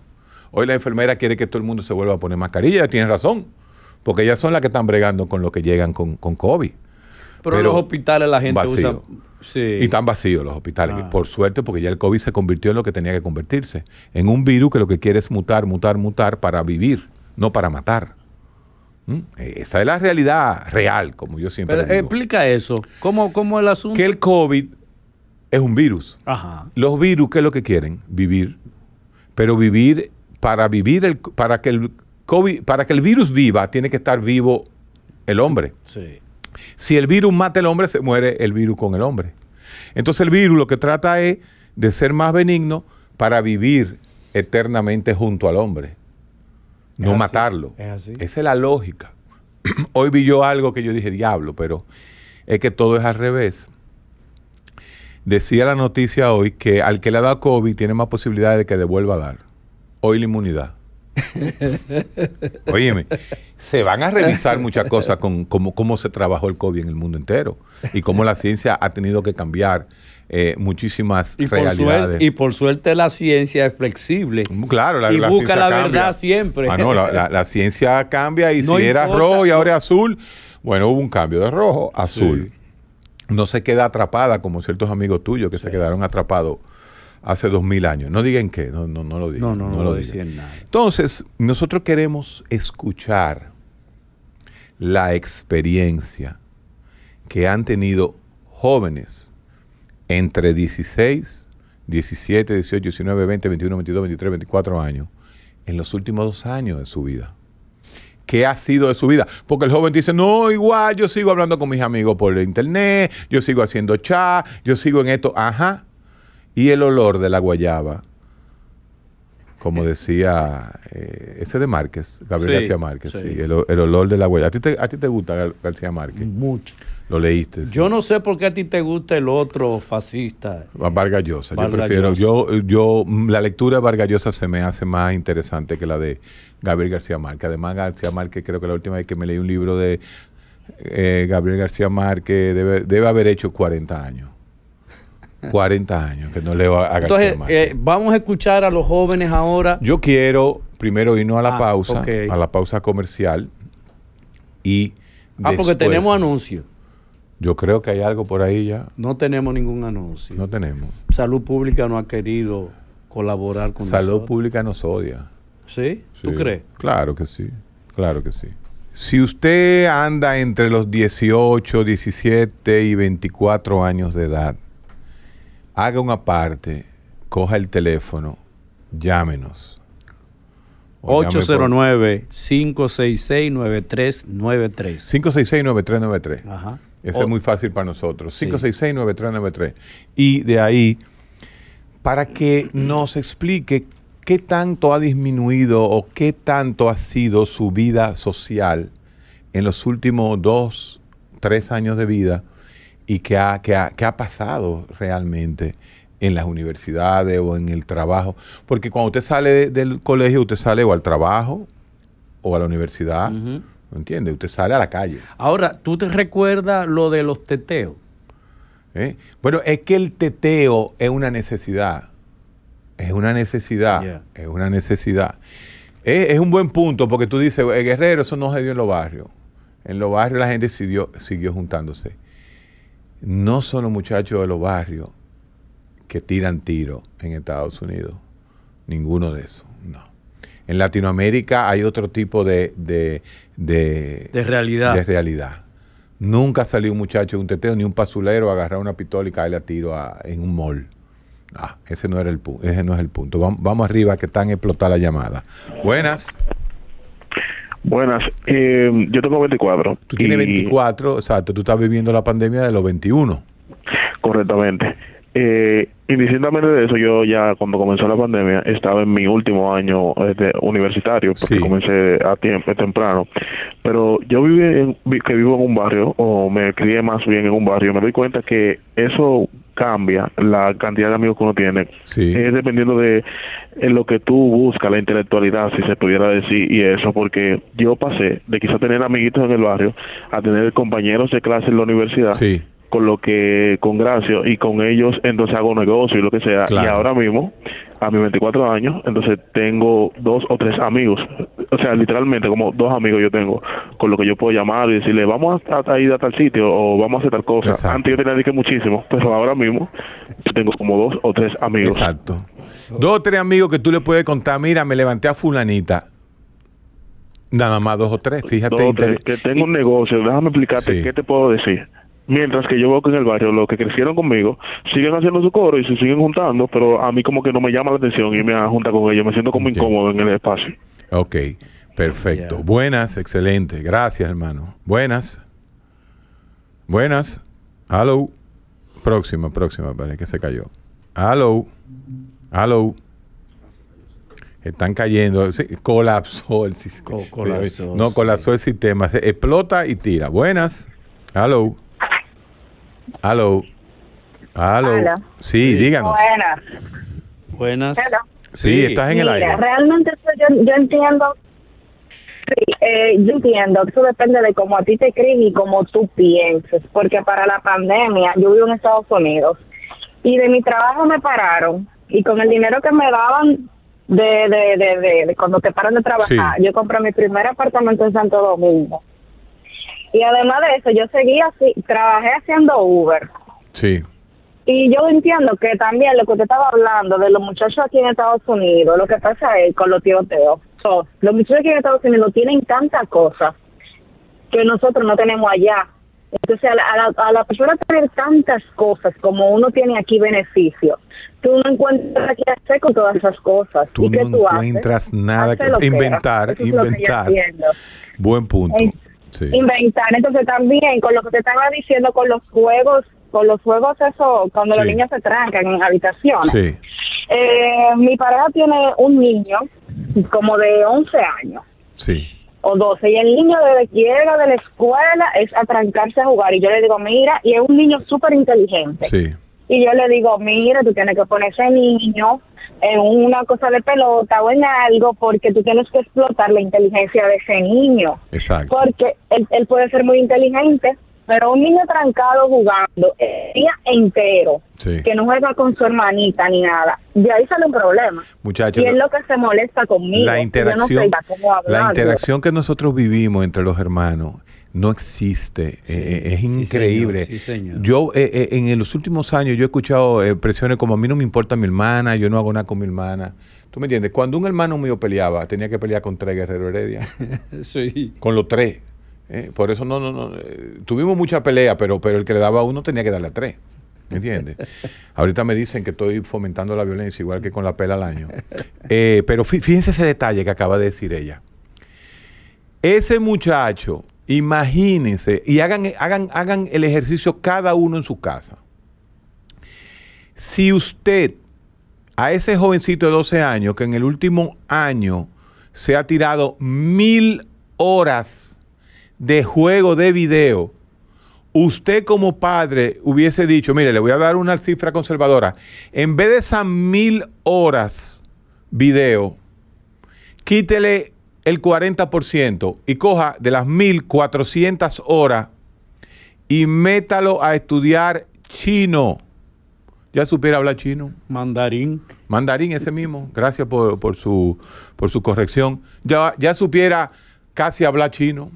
hoy las enfermeras quieren que todo el mundo se vuelva a poner mascarilla, tienen razón, porque ellas son las que están bregando con lo que llegan con, con COVID. Pero, los hospitales la gente usa. Y están vacíos los hospitales, ah. por suerte, porque ya el COVID se convirtió en lo que tenía que convertirse, en un virus que lo que quiere es mutar, mutar, mutar para vivir, no para matar. ¿Mm? Eh, esa es la realidad real, como yo siempre Pero explica eso. ¿Cómo, es el asunto? Que el COVID es un virus. Los virus, ¿qué es lo que quieren? Vivir. Pero vivir, para vivir, el, para que el COVID, para que el virus viva, tiene que estar vivo el hombre. Si el virus mata al hombre, se muere el virus con el hombre. Entonces el virus lo que trata es de ser más benigno para vivir eternamente junto al hombre no matarlo. Es Esa es la lógica. Hoy vi yo algo que yo dije, diablo, pero es que todo es al revés. Decía la noticia hoy que al que le ha dado COVID tiene más posibilidades de que le vuelva a dar. Hoy la inmunidad. Óyeme, se van a revisar muchas cosas con cómo, cómo se trabajó el COVID en el mundo entero y cómo la ciencia ha tenido que cambiar eh, muchísimas y realidades. Por suerte, y por suerte la ciencia es flexible. Claro, la, y busca la verdad siempre. Ah, la, ciencia cambia y si era rojo y ahora es azul, bueno, hubo un cambio de rojo a azul. No se queda atrapada como ciertos amigos tuyos que se quedaron atrapados hace dos mil años. No digan qué, no, no, no lo digan. No, no, lo Nada. Entonces, nosotros queremos escuchar la experiencia que han tenido jóvenes entre 16, 17, 18, 19, 20, 21, 22, 23, 24 años, en los últimos dos años de su vida. ¿Qué ha sido de su vida? Porque el joven dice, no, igual yo sigo hablando con mis amigos por internet, yo sigo haciendo chat, yo sigo en esto, ajá. Y el olor de la guayaba como eh, decía eh, ese de Márquez, Gabriel García Márquez, sí. el, olor de la huella. ¿A ti, te, ¿A ti te gusta García Márquez? Mucho. Lo leíste. Yo no sé por qué a ti te gusta el otro fascista. Vargas yo prefiero, yo, yo, mm, la lectura de Vargas se me hace más interesante que la de Gabriel García Márquez. Además, García Márquez, creo que la última vez que me leí un libro de eh, Gabriel García Márquez debe, debe haber hecho 40 años. 40 años, que no le va a Entonces, más. Eh, vamos a escuchar a los jóvenes ahora. Yo quiero primero irnos a la ah, pausa, a la pausa comercial. Y ah, porque tenemos anuncios. Yo creo que hay algo por ahí ya. No tenemos ningún anuncio. No tenemos. Salud Pública no ha querido colaborar con Salud Pública nos odia. ¿Sí? ¿Sí? ¿Tú crees? Claro que sí. Claro que sí. Si usted anda entre los 18, 17 y 24 años de edad, haga una parte, coja el teléfono, llámenos. 809-566-9393. 566-9393. Ajá. Eso es muy fácil para nosotros. 566-9393. Y de ahí, para que nos explique qué tanto ha disminuido o qué tanto ha sido su vida social en los últimos dos, tres años de vida y qué ha, pasado realmente en las universidades o en el trabajo. Porque cuando usted sale del colegio, usted sale o al trabajo o a la universidad, ¿me entiende? Usted sale a la calle. Ahora, ¿tú te recuerdas lo de los teteos? ¿Eh? Bueno, es que el teteo es una necesidad. Es una necesidad. Es una necesidad. Es, un buen punto porque tú dices, el eh, guerrero, eso no se dio en los barrios. En los barrios la gente siguió, siguió juntándose no son los muchachos de los barrios que tiran tiro en Estados Unidos. Ninguno de esos, no. En Latinoamérica hay otro tipo de... de, realidad. Nunca salió un muchacho de un teteo ni un pasulero a agarrar una pistola y caerle a tiro en un mall. Ah, ese no, era el ese no es el punto. Vamos, arriba que están explotar la llamada. Buenas. Buenas, eh, yo tengo 24. Tú tienes veinticuatro, 24, exacto, tú estás viviendo la pandemia de los 21. Correctamente. Eh, de eso, yo ya cuando comenzó la pandemia estaba en mi último año este, universitario, porque comencé a tiempo, temprano. Pero yo viví que vivo en un barrio, o me crié más bien en un barrio, me doy cuenta que eso cambia la cantidad de amigos que uno tiene. Es dependiendo de eh, lo que tú buscas, la intelectualidad, si se pudiera decir, y eso, porque yo pasé de quizá tener amiguitos en el barrio a tener compañeros de clase en la universidad. Sí lo que con Gracio y con ellos entonces hago negocio y lo que sea. Y ahora mismo, a mis 24 años, entonces tengo dos o tres amigos, o sea, literalmente como dos amigos yo tengo, con lo que yo puedo llamar y decirle, vamos a, ir a tal sitio o vamos a hacer tal cosa. Antes yo tenía que muchísimo, pero ahora mismo tengo como dos o tres amigos. Exacto. Dos o tres amigos que tú le puedes contar, mira, me levanté a fulanita. Nada más dos o tres, fíjate. que tengo un negocio, déjame explicarte qué te puedo decir Mientras que yo veo que en el barrio los que crecieron conmigo siguen haciendo su coro y se siguen juntando, pero a mí como que no me llama la atención y me junta con ellos. Me siento como incómodo en el espacio. Ok, perfecto. Buenas, excelente. Gracias, hermano. Buenas. Buenas. Hello. Próxima, próxima, Vale, que se cayó. Hello. Hello. Están cayendo. colapsó el sistema. No, colapsó el sistema. Se explota y tira. Buenas. Hello. Aló. Aló. Sí, díganos. Buenas. Buenas. Sí, estás en el aire. Realmente pues, yo, entiendo. Sí, eh, yo entiendo. Eso depende de cómo a ti te creen y cómo tú pienses. Porque para la pandemia, yo vivo en Estados Unidos y de mi trabajo me pararon. Y con el dinero que me daban de, de, de, de, cuando te paran de trabajar, yo compré mi primer apartamento en Santo Domingo. Y además de eso, yo seguí así, trabajé haciendo Uber. Sí. Y yo entiendo que también lo que usted estaba hablando de los muchachos aquí en Estados Unidos, lo que pasa es con los tiroteos. So, los muchachos aquí en Estados Unidos tienen tantas cosas que nosotros no tenemos allá. Entonces, a la, persona tener tantas cosas como uno tiene aquí beneficio, tú no encuentras qué hacer con todas esas cosas. Tú no encuentras nada que inventar, inventar. Buen punto sí. inventar. Entonces también con lo que te estaba diciendo, con los juegos, con los juegos eso, cuando los niños se trancan en habitaciones. Eh, mi pareja tiene un niño como de 11 años. O 12. Y el niño desde que llega de la escuela es a trancarse a jugar. Y yo le digo, mira, y es un niño súper inteligente. Y yo le digo, mira, tú tienes que poner ese niño en una cosa de pelota o en algo porque tú tienes que explotar la inteligencia de ese niño. Exacto. Porque él, puede ser muy inteligente, pero un niño trancado jugando el día entero, que no juega con su hermanita ni nada, de ahí sale un problema. Muchachos. Y es lo que se molesta conmigo. la interacción que nosotros vivimos entre los hermanos no existe. es increíble. Yo en los últimos años yo he escuchado eh, presiones como a mí no me importa mi hermana, yo no hago nada con mi hermana. ¿Tú me entiendes? Cuando un hermano mío peleaba, tenía que pelear con tres guerreros Heredia. sí. Con los tres. ¿eh? por eso no, no, no. Eh, tuvimos mucha pelea, pero, pero el que le daba a uno tenía que darle a tres. ¿Me entiendes? Ahorita me dicen que estoy fomentando la violencia, igual que con la pela al año. pero fíjense ese detalle que acaba de decir ella. Ese muchacho Imagínense y hagan, hagan, hagan el ejercicio cada uno en su casa. Si usted a ese jovencito de 12 años que en el último año se ha tirado mil horas de juego de video, usted como padre hubiese dicho, mire, le voy a dar una cifra conservadora, en vez de esas mil horas video, quítele el 40% y coja de las 1.400 horas y métalo a estudiar chino. Ya supiera hablar chino. Mandarín. Mandarín, ese mismo. Gracias por, por, su, por su corrección. Ya, ya supiera casi hablar chino.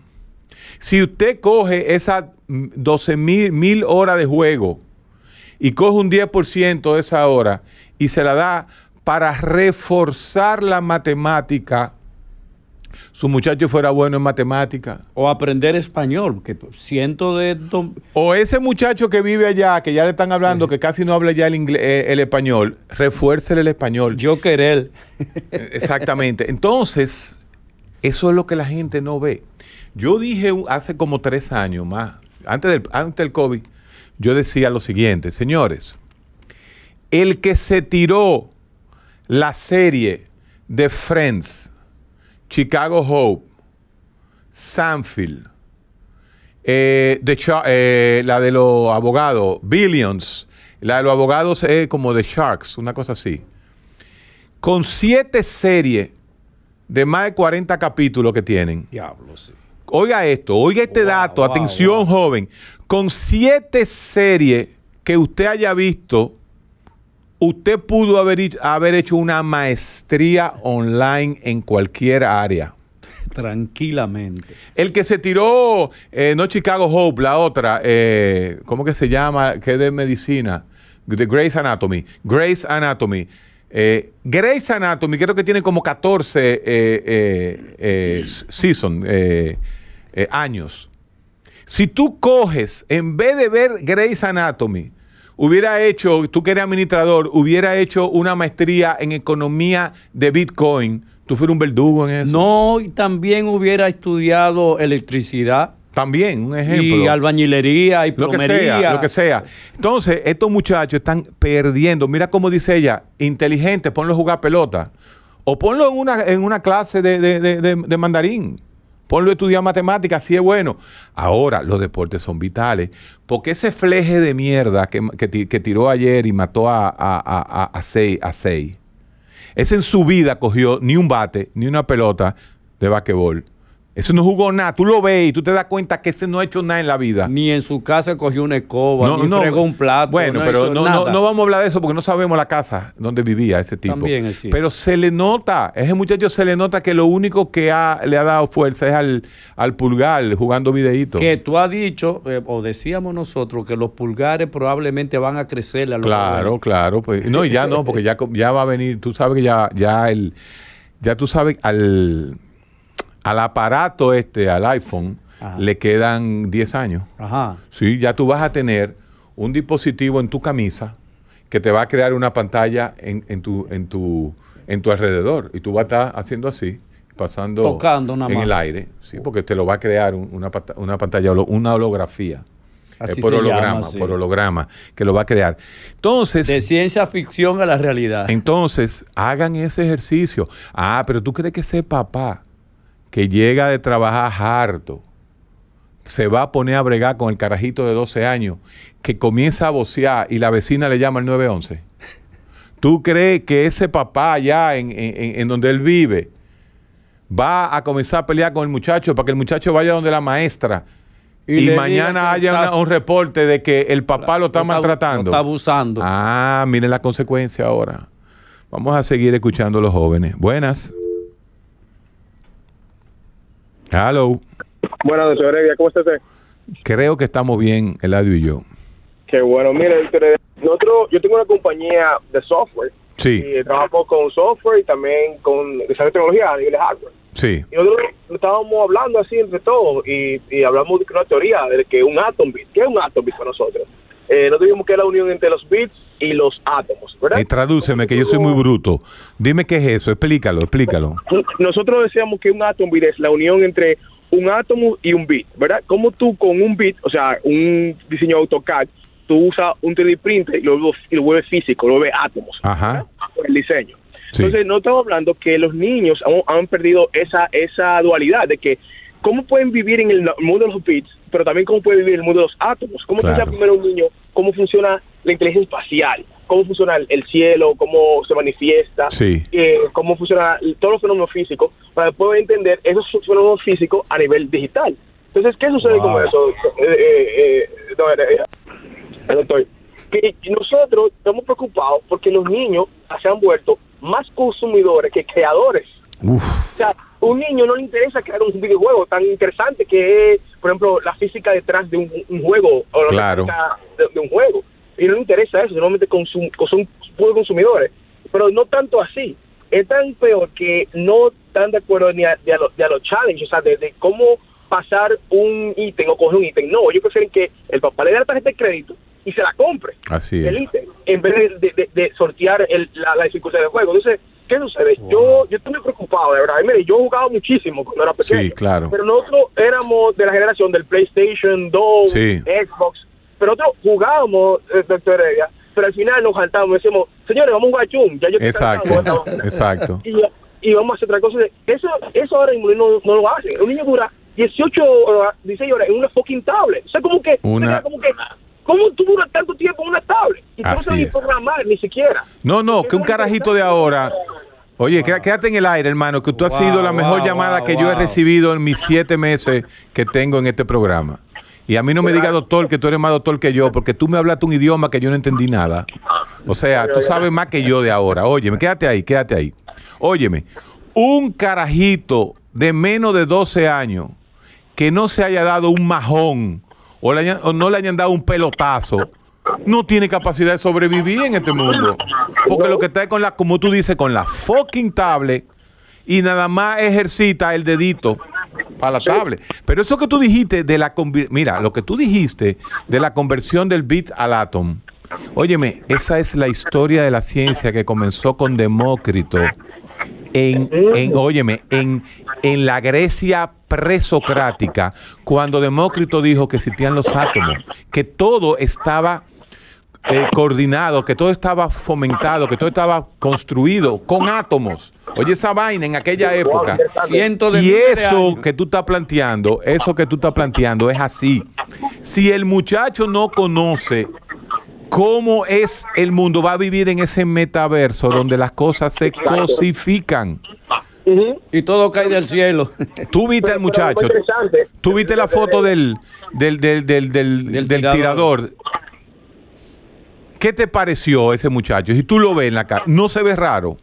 Si usted coge esas 12 mil horas de juego y coge un 10% de esa hora y se la da para reforzar la matemática, su muchacho fuera bueno en matemática. O aprender español, que siento de... O ese muchacho que vive allá, que ya le están hablando, que casi no habla ya el, eh, el español, refuerce el español. Yo querer. Exactamente. Entonces, eso es lo que la gente no ve. Yo dije hace como tres años más, antes del, antes del COVID, yo decía lo siguiente, señores, el que se tiró la serie de Friends Chicago Hope, Sanfield, eh, eh, la de los abogados, Billions, la de los abogados es como The Sharks, una cosa así. Con siete series de más de 40 capítulos que tienen. Diablo, sí. Oiga esto, oiga este dato, atención joven, con siete series que usted haya visto Usted pudo haber, haber hecho una maestría online en cualquier área. Tranquilamente. El que se tiró, eh, no Chicago Hope, la otra, eh, ¿cómo que se llama? Que de medicina. The Grace Anatomy. Grace Anatomy. Eh, Grace Anatomy creo que tiene como 14 años. Si tú coges, en vez de ver Grace Anatomy, hubiera hecho, tú que eres administrador, hubiera hecho una maestría en economía de Bitcoin, tú fuiste un verdugo en eso. No, y también hubiera estudiado electricidad. También, un ejemplo. Y albañilería y plomería. Lo que sea, lo que sea. Entonces, estos muchachos están perdiendo. Mira cómo dice ella, inteligente, ponlo a jugar pelota. O ponlo en una, en una clase de, de, de, de mandarín. Ponlo a estudiar matemáticas, si es bueno. Ahora, los deportes son vitales. Porque ese fleje de mierda que, tiró ayer y mató a, a, a, a, seis, ese en su vida cogió ni un bate, ni una pelota de basquetbol ese no jugó nada. Tú lo ves y tú te das cuenta que ese no ha hecho nada en la vida. Ni en su casa cogió una escoba, ni fregó un plato. Bueno, pero no, vamos a hablar de eso porque no sabemos la casa donde vivía ese tipo. También sí. pero se le nota, ese muchacho se le nota que lo único que le ha dado fuerza es al, pulgar jugando videíto. Que tú has dicho, eh, o decíamos nosotros, que los pulgares probablemente van a crecer a Claro, claro. Pues, no, y ya no, porque ya, ya va a venir, tú sabes que ya, ya, el, ya tú sabes al al aparato este, al iPhone, le quedan 10 años. Ajá. Sí, ya tú vas a tener un dispositivo en tu camisa que te va a crear una pantalla en, tu, en, tu, en tu alrededor. Y tú vas a estar haciendo así, pasando Tocando en el aire, ¿sí? porque te lo va a crear una, pantalla, una holografía. Así por holograma, por holograma, que lo va a crear. Entonces. De ciencia ficción a la realidad. Entonces, hagan ese ejercicio. Ah, pero tú crees que ese papá que llega de trabajar harto, se va a poner a bregar con el carajito de 12 años que comienza a vocear y la vecina le llama al 911? ¿Tú crees que ese papá allá en, donde él vive va a comenzar a pelear con el muchacho para que el muchacho vaya donde la maestra y, mañana haya un reporte de que el papá lo está, está maltratando? Lo está abusando. Ah, miren la consecuencia ahora. Vamos a seguir escuchando a los jóvenes. Buenas. Hello. Buenas noches, Heredia. ¿Cómo estás? Creo que estamos bien, Eladio y yo. Qué bueno. Mira, nosotros, yo tengo una compañía de software. Sí. Y eh, trabajamos con software y también con desarrollo de tecnología a de hardware. Sí. Y nosotros estábamos hablando así entre todos y, hablamos de una teoría de que un atom bit, ¿qué es un atom para nosotros? Eh, nosotros dijimos que la unión entre los bits y los átomos, ¿verdad? Y eh, tradúceme, que yo soy muy bruto. Dime qué es eso, explícalo, explícalo. Nosotros decíamos que un átomo es la unión entre un átomo y un bit, ¿verdad? Como tú con un bit, o sea, un diseño AutoCAD, tú usas un 3D printer y lo, y lo físico, lo ve átomos. Ajá. el diseño. Entonces, no estamos hablando que los niños han, han perdido esa, esa dualidad de que cómo pueden vivir en el mundo de los bits pero también cómo puede vivir el mundo de los átomos. ¿Cómo funciona primero un niño cómo funciona la inteligencia espacial? ¿Cómo funciona el cielo? ¿Cómo se manifiesta? Eh, ¿Cómo funciona todos los fenómenos físicos? Para poder entender esos fenómenos físicos a nivel digital. Entonces, ¿qué sucede con eso? nosotros estamos preocupados porque los niños se han vuelto más consumidores que creadores. Uf un niño no le interesa crear un videojuego tan interesante que es, por ejemplo, la física detrás de un, juego o claro. de, un juego. Y no le interesa eso, solamente consum, son puros consumidores. Pero no tanto así. Es tan peor que no están de acuerdo ni a, de, los challenges, o sea, de, cómo pasar un ítem o coger un ítem. No, ellos prefieren que el papá le dé la tarjeta de crédito y se la compre. Así es. El ítem, en vez de, sortear la, la dificultad del juego. Entonces, ¿qué sucede? Yo, yo estoy muy preocupado, de verdad. mire, yo jugaba muchísimo cuando era pequeño. Sí, claro. Pero nosotros éramos de la generación del PlayStation 2, Xbox. Pero nosotros jugábamos, eh, doctor pero al final nos y decimos, señores, vamos a jugar chum. Ya yo exacto, exacto. Y, y, vamos a hacer otra cosa. Eso, eso ahora no, no lo hacen. Un niño dura 18 horas, 16 horas en una fucking tablet. O sea, como que... Como que ¿Cómo tú duras tanto tiempo en una tablet? Y tú no ni programar, ni siquiera. No, no, que un carajito de ahora. Oye, quédate en el aire, hermano, que tú has sido la mejor llamada que yo he recibido en mis siete meses que tengo en este programa. Y a mí no me diga doctor que tú eres más doctor que yo, porque tú me hablaste un idioma que yo no entendí nada. O sea, tú sabes más que yo de ahora. Óyeme, quédate ahí, quédate ahí. Óyeme, un carajito de menos de 12 años que no se haya dado un majón o, no le hayan dado un pelotazo, no tiene capacidad de sobrevivir en este mundo. Porque lo que está es con la, como tú dices, con la fucking table y nada más ejercita el dedito para la table Pero eso que tú dijiste de la mira, lo que tú dijiste de la conversión del bit al átomo. Óyeme, esa es la historia de la ciencia que comenzó con Demócrito en, en, la Grecia presocrática, cuando Demócrito dijo que existían los átomos, que todo estaba eh, coordinado, que todo estaba fomentado, que todo estaba construido con átomos. Oye, esa vaina en aquella época. y eso que tú estás planteando, eso que tú estás planteando es así. Si el muchacho no conoce ¿Cómo es el mundo? Va a vivir en ese metaverso donde las cosas se cosifican. Y todo cae del cielo. Tú viste al muchacho. Tú viste la foto del, del, del, del, tirador. ¿Qué te pareció ese muchacho? Si tú lo ves en la cara, no se ve raro.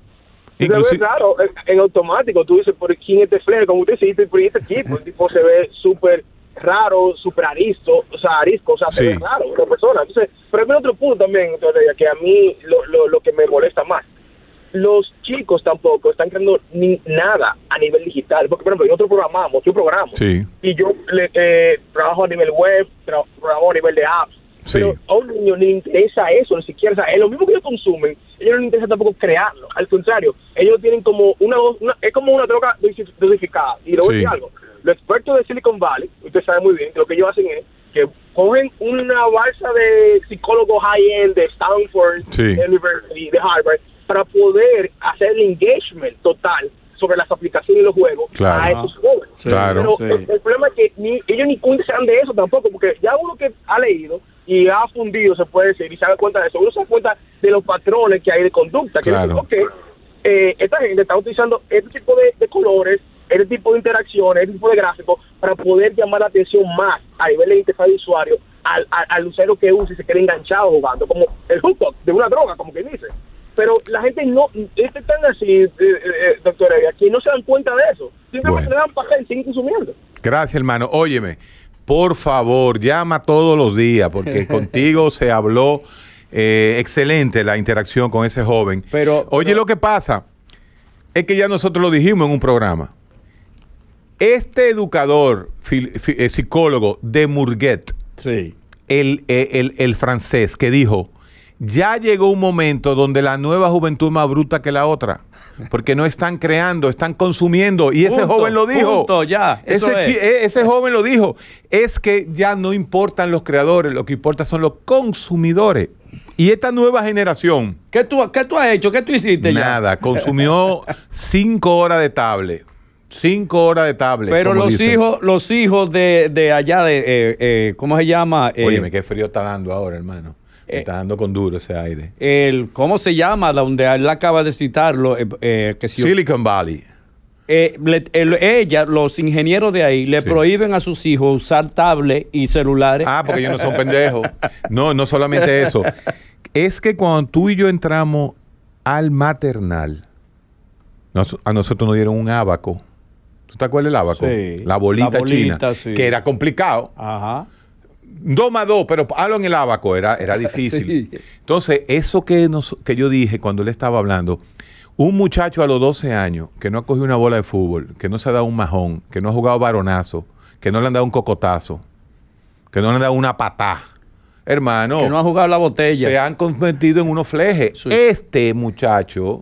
Se raro en, automático. Tú dices, ¿por quién es este freno Como usted dice, ¿por este, este tipo? El tipo se ve súper raro, super arisco, o sea, arisco, o sea, sí. raro una persona. Entonces, pero hay otro punto también, que a mí lo, lo, lo, que me molesta más. Los chicos tampoco están creando ni nada a nivel digital. Porque, por ejemplo, nosotros programamos, yo programo. Sí. Y yo eh, trabajo a nivel web, trabajo a nivel de apps. Pero a un niño ni le interesa eso, ni siquiera. O sea, es lo mismo que ellos consumen, ellos no les interesa tampoco crearlo. Al contrario, ellos tienen como una, es como una droga dosificada. Y luego dice algo los expertos de Silicon Valley, usted sabe muy bien, que lo que ellos hacen es que cogen una balsa de psicólogos high-end de Stanford, de Harvard, para poder hacer el engagement total sobre las aplicaciones y los juegos a esos jóvenes. el, problema es que ni, ellos ni cuenta de eso tampoco, porque ya uno que ha leído y ha fundido, se puede decir, y se da cuenta de eso, uno se da cuenta de los patrones que hay de conducta, que claro. Eh, esta gente está utilizando este tipo de colores, ese tipo de interacciones, ese tipo de gráficos, para poder llamar la atención más a nivel de interfaz de usuario al, al, usuario que usa y se quede enganchado jugando, como el hookup de una droga, como que dice. Pero la gente no, es este tan así, eh, eh, eh no se dan cuenta de eso. Simplemente dan para y siguen consumiendo. Gracias, hermano. Óyeme, por favor, llama todos los días, porque contigo se habló eh, excelente la interacción con ese joven. Pero, Oye, lo que pasa es que ya nosotros lo dijimos en un programa. Este educador, eh, psicólogo de Murguet, eh, el, francés, que dijo, ya llegó un momento donde la nueva juventud es más bruta que la otra, porque no están creando, están consumiendo. Y ese joven lo dijo. ya, ese, es. Eh, joven lo dijo. Es que ya no importan los creadores, lo que importa son los consumidores. Y esta nueva generación. ¿Qué tú, qué tú has hecho? ¿Qué tú hiciste? Nada, consumió cinco horas de tablet Cinco horas de tablet. Pero los hijos, los hijos de, de allá de, eh, eh, ¿cómo se llama? Oye, eh, me qué frío está dando ahora, hermano. está dando con duro ese aire. El, ¿Cómo se llama? Donde él acaba de citarlo. que Silicon Valley. ella, los ingenieros de ahí, le prohíben a sus hijos usar tablet y celulares. Ah, porque ellos no son pendejos. No, no solamente eso. Es que cuando tú y yo entramos al maternal, a nosotros nos dieron un abaco ¿Tú te acuerdas del abaco? Sí. La bolita, china. Que era complicado. Ajá. Dos más dos, pero hablo en el abaco, era, era difícil. Entonces, eso que, nos, que yo dije cuando él estaba hablando, un muchacho a los 12 años que no ha cogido una bola de fútbol, que no se ha dado un majón, que no ha jugado varonazo, que no le han dado un cocotazo, que no le han dado una patá, hermano. Que no ha jugado la botella. Se han convertido en unos flejes. Este muchacho,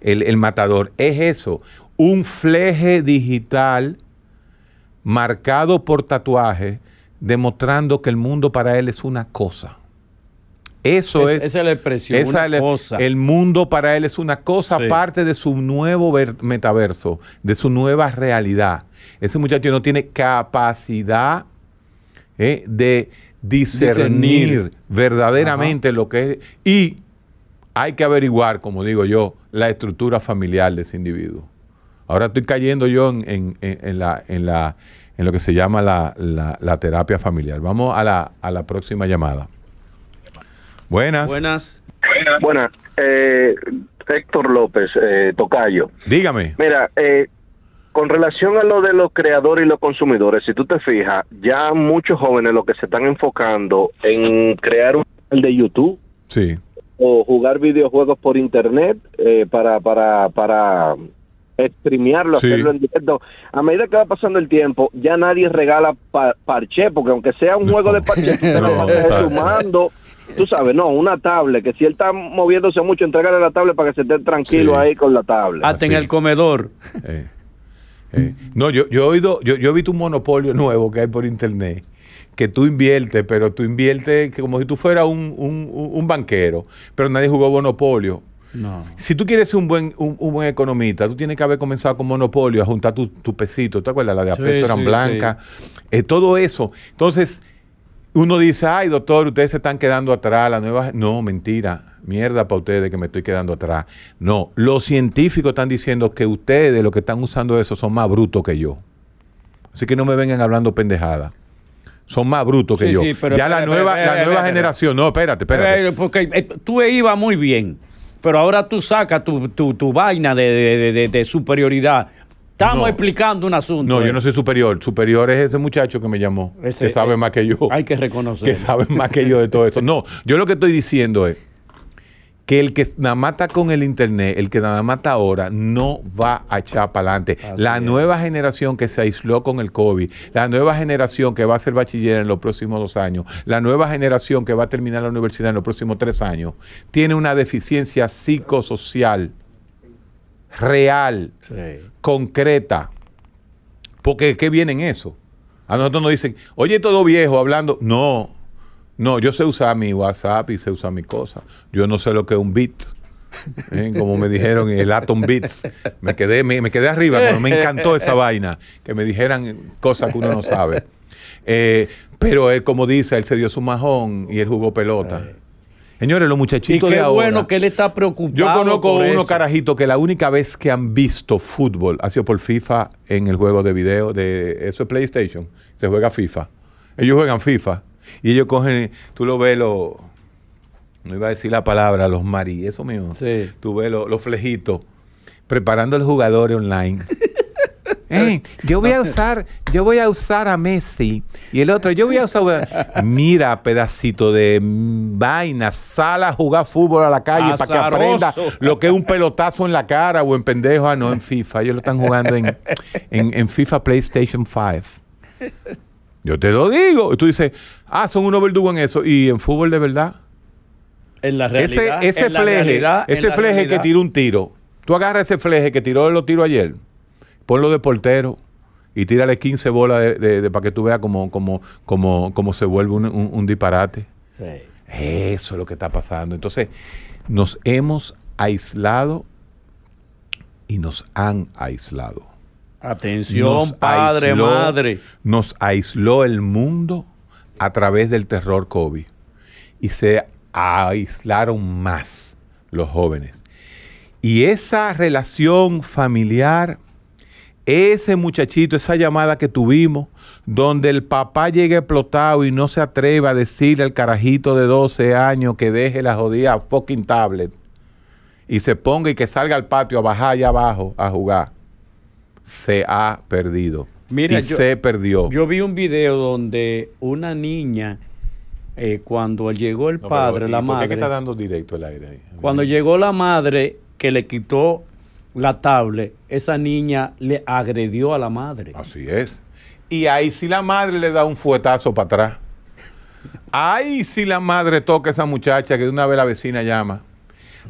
el, el matador, es eso, un fleje digital marcado por tatuaje, demostrando que el mundo para él es una cosa. Eso es, Esa es la expresión. El mundo para él es una cosa, parte de su nuevo metaverso, de su nueva realidad. Ese muchacho no tiene capacidad eh, de discernir, verdaderamente lo que es. Y hay que averiguar, como digo yo, la estructura familiar de ese individuo. Ahora estoy cayendo yo en, en, la, en la, en lo que se llama la, la, terapia familiar. Vamos a la, a la próxima llamada. Buenas. Buenas. Buenas. Eh, Héctor López, eh, Tocayo. Dígame. Mira, eh, con relación a lo de los creadores y los consumidores, si tú te fijas, ya muchos jóvenes lo que se están enfocando en crear un canal de YouTube. Sí. O jugar videojuegos por internet para, para, para streamearlo, hacerlo en directo. A medida que va pasando el tiempo, ya nadie regala parche, porque aunque sea un juego de parche, tú sumando. Tú sabes, no, una tablet, que si él está moviéndose mucho, entregale la tablet para que se esté tranquilo ahí con la table Hasta en el comedor. Eh, eh. No, yo, yo he oído, yo, yo he visto un monopolio nuevo que hay por internet que tú inviertes, pero tú inviertes como si tú fueras un, un, un banquero, pero nadie jugó monopolio no. Si tú quieres ser un buen, economista, tú tienes que haber comenzado con monopolio, a juntar tu, tu pesito. ¿Te acuerdas? La de a eh, todo eso. Entonces, uno dice, ay, doctor, ustedes se están quedando atrás. La nueva... No, mentira. Mierda para ustedes que me estoy quedando atrás. No, los científicos están diciendo que ustedes, los que están usando eso, son más brutos que yo. Así que no me vengan hablando pendejada son más brutos que yo. ya la nueva, generación. No, espérate, espérate. porque eh, tú e ibas muy bien pero ahora tú sacas tu, tu, tu vaina de, superioridad. Estamos explicando un asunto. No, yo eh. no soy superior. Superior es ese muchacho que me llamó, que sabe más que yo. Hay que reconocer. Que sabe más que yo de todo eso. No, yo lo que estoy diciendo es que el que nada mata con el internet, el que nada mata ahora, no va a echar para adelante. La nueva generación que se aisló con el COVID, la nueva generación que va a ser bachiller en los próximos dos años, la nueva generación que va a terminar la universidad en los próximos tres años, tiene una deficiencia psicosocial real, concreta. Porque ¿qué viene eso? A nosotros nos dicen, oye, todo viejo hablando. No, no, yo sé usar mi WhatsApp y sé usa mi cosa. Yo no sé lo que es un beat. ¿eh? Como me dijeron el Atom Beats. Me quedé, me, quedé arriba, pero me encantó esa vaina. Que me dijeran cosas que uno no sabe. Eh, pero él, como dice, él se dio su majón y él jugó pelota. Señores, los muchachitos de ahora. bueno que él está preocupado. Yo conozco uno carajito que la única vez que han visto fútbol ha sido por FIFA en el juego de video de eso es PlayStation. Se juega FIFA. Ellos juegan FIFA y ellos cogen, tú lo ves, lo, no iba a decir la palabra, los maris eso mismo. Sí. Tú ves los flejitos preparando el jugador online. yo voy a usar, yo voy a usar a Messi y el otro, yo voy a usar. Mira, pedacito de vaina, sala a jugar fútbol a la calle para que aprenda lo que es un pelotazo en la cara o en pendejo. Ah, no, en FIFA. Ellos lo están jugando en, en FIFA PlayStation 5. Yo te lo digo. Y tú dices, Ah, son unos verdugos en eso. Y en fútbol de verdad. En la realidad. Ese, ese fleje, ese fleje que tira un tiro. Tú agarras ese fleje que tiró los tiros ayer, ponlo de portero y tírale 15 bolas de, para que tú veas cómo, como, como, como se vuelve un, disparate. Eso es lo que está pasando. Entonces, nos hemos aislado y nos han aislado. Atención, padre, madre. Nos aisló el mundo a través del terror COVID y se aislaron más los jóvenes. Y esa relación familiar, ese muchachito, esa llamada que tuvimos, donde el papá llega explotado y no se atreve a decirle al carajito de 12 años que deje la jodida fucking tablet y se ponga y que salga al patio a bajar allá abajo a jugar, se ha perdido y se perdió. Yo vi un video donde una niña, eh, cuando llegó el padre, la madre. ¿Por qué está dando directo el aire ahí? Cuando llegó la madre que le quitó la tablet, esa niña le agredió a la madre. Así es. Y ahí sí la madre le da un fuetazo para atrás. Ahí sí la madre toca a esa muchacha que de una vez la vecina llama.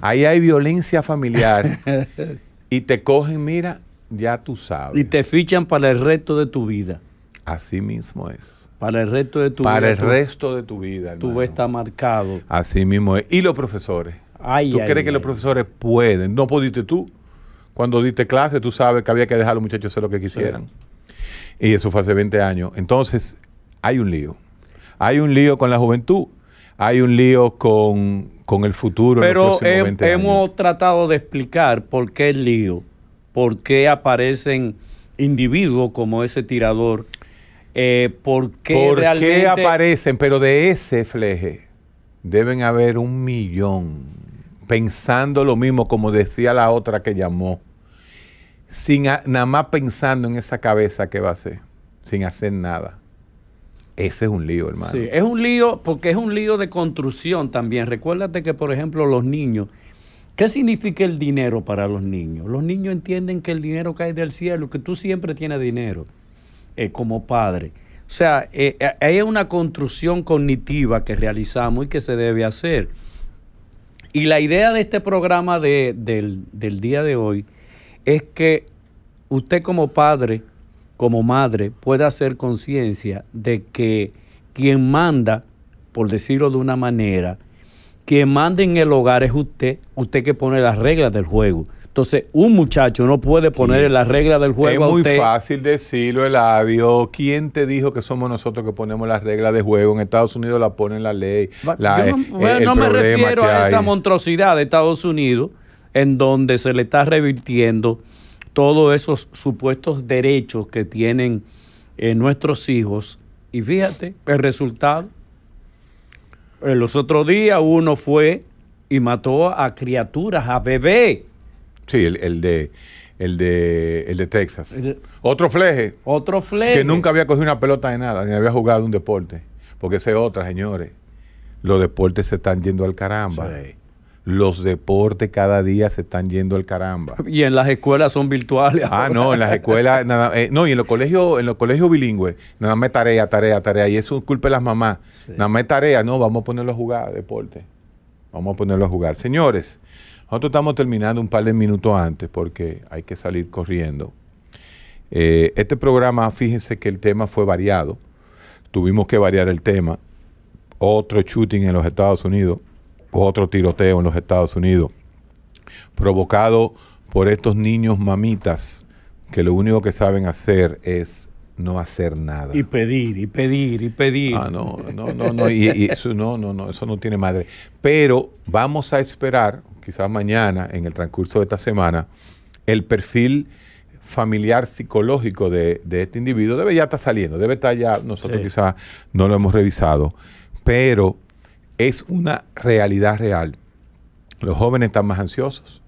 Ahí hay violencia familiar. y te cogen, mira, ya tú sabes. Y te fichan para el resto de tu vida. Así mismo es. Para el resto de tu vida. Para el resto de tu vida. Hermano. Tú estás está marcado. Así mismo es. Y los profesores. ¿Tú crees que los profesores pueden? No pudiste tú. Cuando diste clase, tú sabes que había que dejar a los muchachos hacer lo que quisieran. Y eso fue hace 20 años. Entonces, hay un lío. Hay un lío con la juventud. Hay un lío con, el futuro. Pero hemos tratado de explicar por qué el lío por qué aparecen individuos como ese tirador, eh, por qué aparecen? Pero de ese fleje deben haber un millón pensando lo mismo, como decía la otra que llamó, sin nada más pensando en esa cabeza que va a hacer, sin hacer nada. Ese es un lío, hermano. Sí, es un lío porque es un lío de construcción también. Recuérdate que, por ejemplo, los niños ¿Qué significa el dinero para los niños? Los niños entienden que el dinero cae del cielo, que tú siempre tienes dinero eh, como padre. O sea, eh, eh, hay una construcción cognitiva que realizamos y que se debe hacer. Y la idea de este programa del, del día de hoy es que usted como padre, como madre, pueda hacer conciencia de que quien manda, por decirlo de una manera, que manda en el hogar es usted, usted que pone las reglas del juego. Entonces, un muchacho no puede poner las reglas del juego. Es a usted. muy fácil decirlo, el Eladio. ¿Quién te dijo que somos nosotros que ponemos las reglas de juego? En Estados Unidos la ponen la ley. Eh, no, me refiero a esa monstruosidad de Estados Unidos, en donde se le está revirtiendo todos esos supuestos derechos que tienen eh, nuestros hijos. Y fíjate el resultado. Los otros días uno fue y mató a criaturas, a bebé. Sí, el, el de el de, el de Texas. otro fleje. Otro fleje. Que nunca había cogido una pelota de nada, ni había jugado un deporte. Porque ese es otra, señores. Los deportes se están yendo al caramba. Sí los deportes cada día se están yendo al caramba. Y en las escuelas son virtuales. Ah, no, en las escuelas, nada, eh, no, y en los colegios, en los colegios bilingües, nada más tarea, tarea, tarea, y eso es culpa de las mamás. Nada más tarea, no, vamos a ponerlo a jugar, deporte. Vamos a ponerlo a jugar. Señores, nosotros estamos terminando un par de minutos antes porque hay que salir corriendo. Eh, este programa, fíjense que el tema fue variado. Tuvimos que variar el tema. Otro shooting en los Estados Unidos otro tiroteo en los Estados Unidos, provocado por estos niños mamitas que lo único que saben hacer es no hacer nada. Y pedir, y pedir, y pedir. Ah, no, no, no, no, eso, no, no, no, eso no tiene madre. Pero vamos a esperar, quizás mañana, en el transcurso de esta semana, el perfil familiar psicológico de, este individuo debe ya estar saliendo, debe estar ya, nosotros quizás no lo hemos revisado, pero es una realidad real. Los jóvenes están más ansiosos,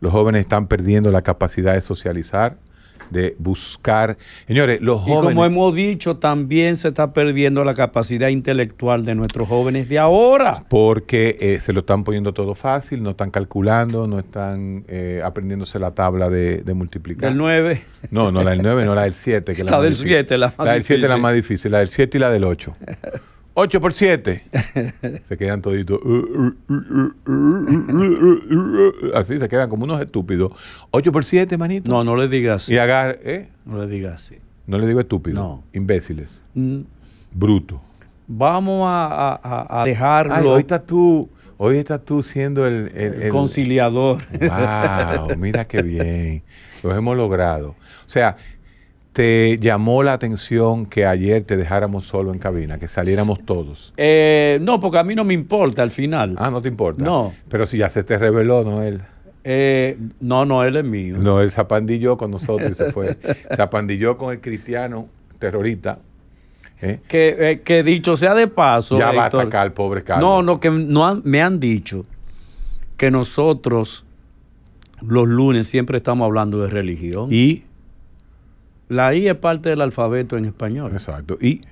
los jóvenes están perdiendo la capacidad de socializar, de buscar. Señores, los jóvenes. Y como hemos dicho, también se está perdiendo la capacidad intelectual de nuestros jóvenes de ahora. Porque eh, se lo están poniendo todo fácil, no están calculando, no están eh, aprendiéndose la tabla de, multiplicar. ¿Del 9? No, no, la del 9, no, la del 7. la, del 7, la más La del 7 es la más difícil, la del 7 y la del 8. 8 por 7. se quedan toditos. así, se quedan como unos estúpidos. 8 por 7, manito. No, no le digas Y agar, ¿eh? No le digas así. No le digo estúpido. No. Imbéciles. Mm. Bruto. Vamos a, a, dejarlo. hoy estás tú. Hoy estás tú siendo el, conciliador. ¡Wow! Mira qué bien. Lo hemos logrado. O sea, te llamó la atención que ayer te dejáramos solo en cabina, que saliéramos todos? Eh, no, porque a mí no me importa al final. Ah, no te importa. No. Pero si ya se te reveló, Noel. Eh, no, Noel es mío. Noel zapandilló con nosotros y se fue. zapandilló con el cristiano terrorista. ¿eh? Eh, que, dicho sea de paso. Ya va a atacar, pobre Carlos. No, no, que no me han dicho que nosotros los lunes siempre estamos hablando de religión. Y la I es parte del alfabeto en español. Exacto. Y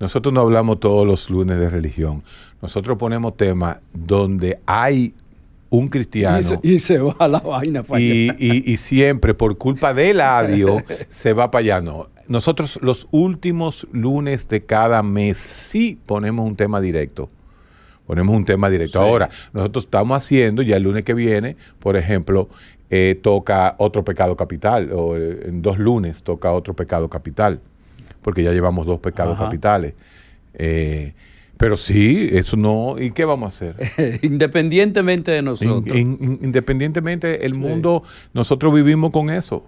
nosotros no hablamos todos los lunes de religión. Nosotros ponemos temas donde hay un cristiano. Y se, va a la vaina para y, allá. Y, siempre, por culpa del adiós se va para allá. No. Nosotros los últimos lunes de cada mes sí ponemos un tema directo. Ponemos un tema directo. Ahora, nosotros estamos haciendo, ya el lunes que viene, por ejemplo, eh, toca otro pecado capital, o eh, en dos lunes toca otro pecado capital, porque ya llevamos dos pecados capitales. Eh, pero sí, eso no. ¿Y qué vamos a hacer? independientemente de nosotros. independientemente, el mundo, nosotros vivimos con eso.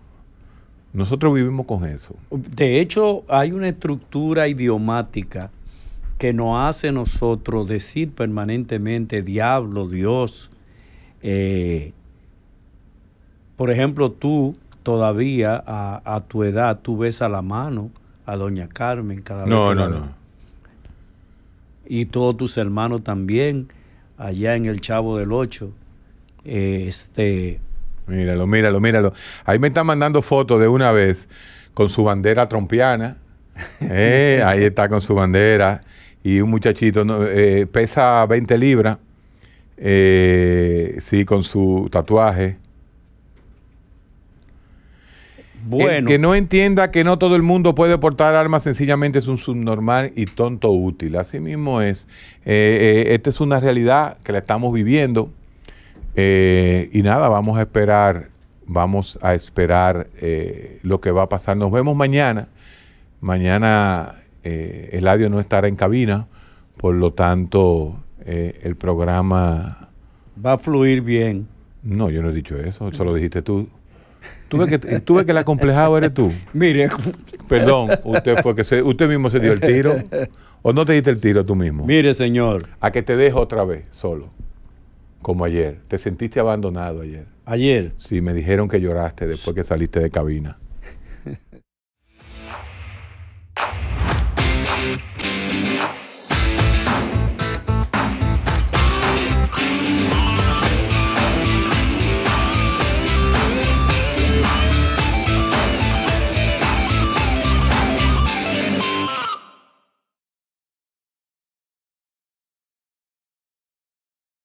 Nosotros vivimos con eso. De hecho, hay una estructura idiomática que nos hace nosotros decir permanentemente diablo, Dios, eh, por ejemplo, tú todavía a, tu edad, tú ves a la mano a doña Carmen cada vez. No, no, no. Y todos tus hermanos también, allá en el Chavo del Ocho. este... Míralo, míralo, míralo. Ahí me están mandando fotos de una vez con su bandera trompiana. Eh, ahí está con su bandera. Y un muchachito eh, pesa 20 libras. Eh, sí, con su tatuaje. Bueno. que no entienda que no todo el mundo puede portar armas sencillamente es un subnormal y tonto útil. Así mismo es. Eh, eh, esta es una realidad que la estamos viviendo. Eh, y nada, vamos a esperar, vamos a esperar lo que va a pasar. Nos vemos mañana. Mañana el audio no estará en cabina, por lo tanto el programa... Va a fluir bien. No, yo no he dicho eso, eso lo dijiste tú tuve que, tuve que la complejado eres tú. Mire. Perdón, usted fue que usted mismo se dio el tiro. ¿O no te diste el tiro tú mismo? Mire, señor. A que te dejo otra vez solo. Como ayer. Te sentiste abandonado ayer. Ayer. Sí, me dijeron que lloraste después que saliste de cabina.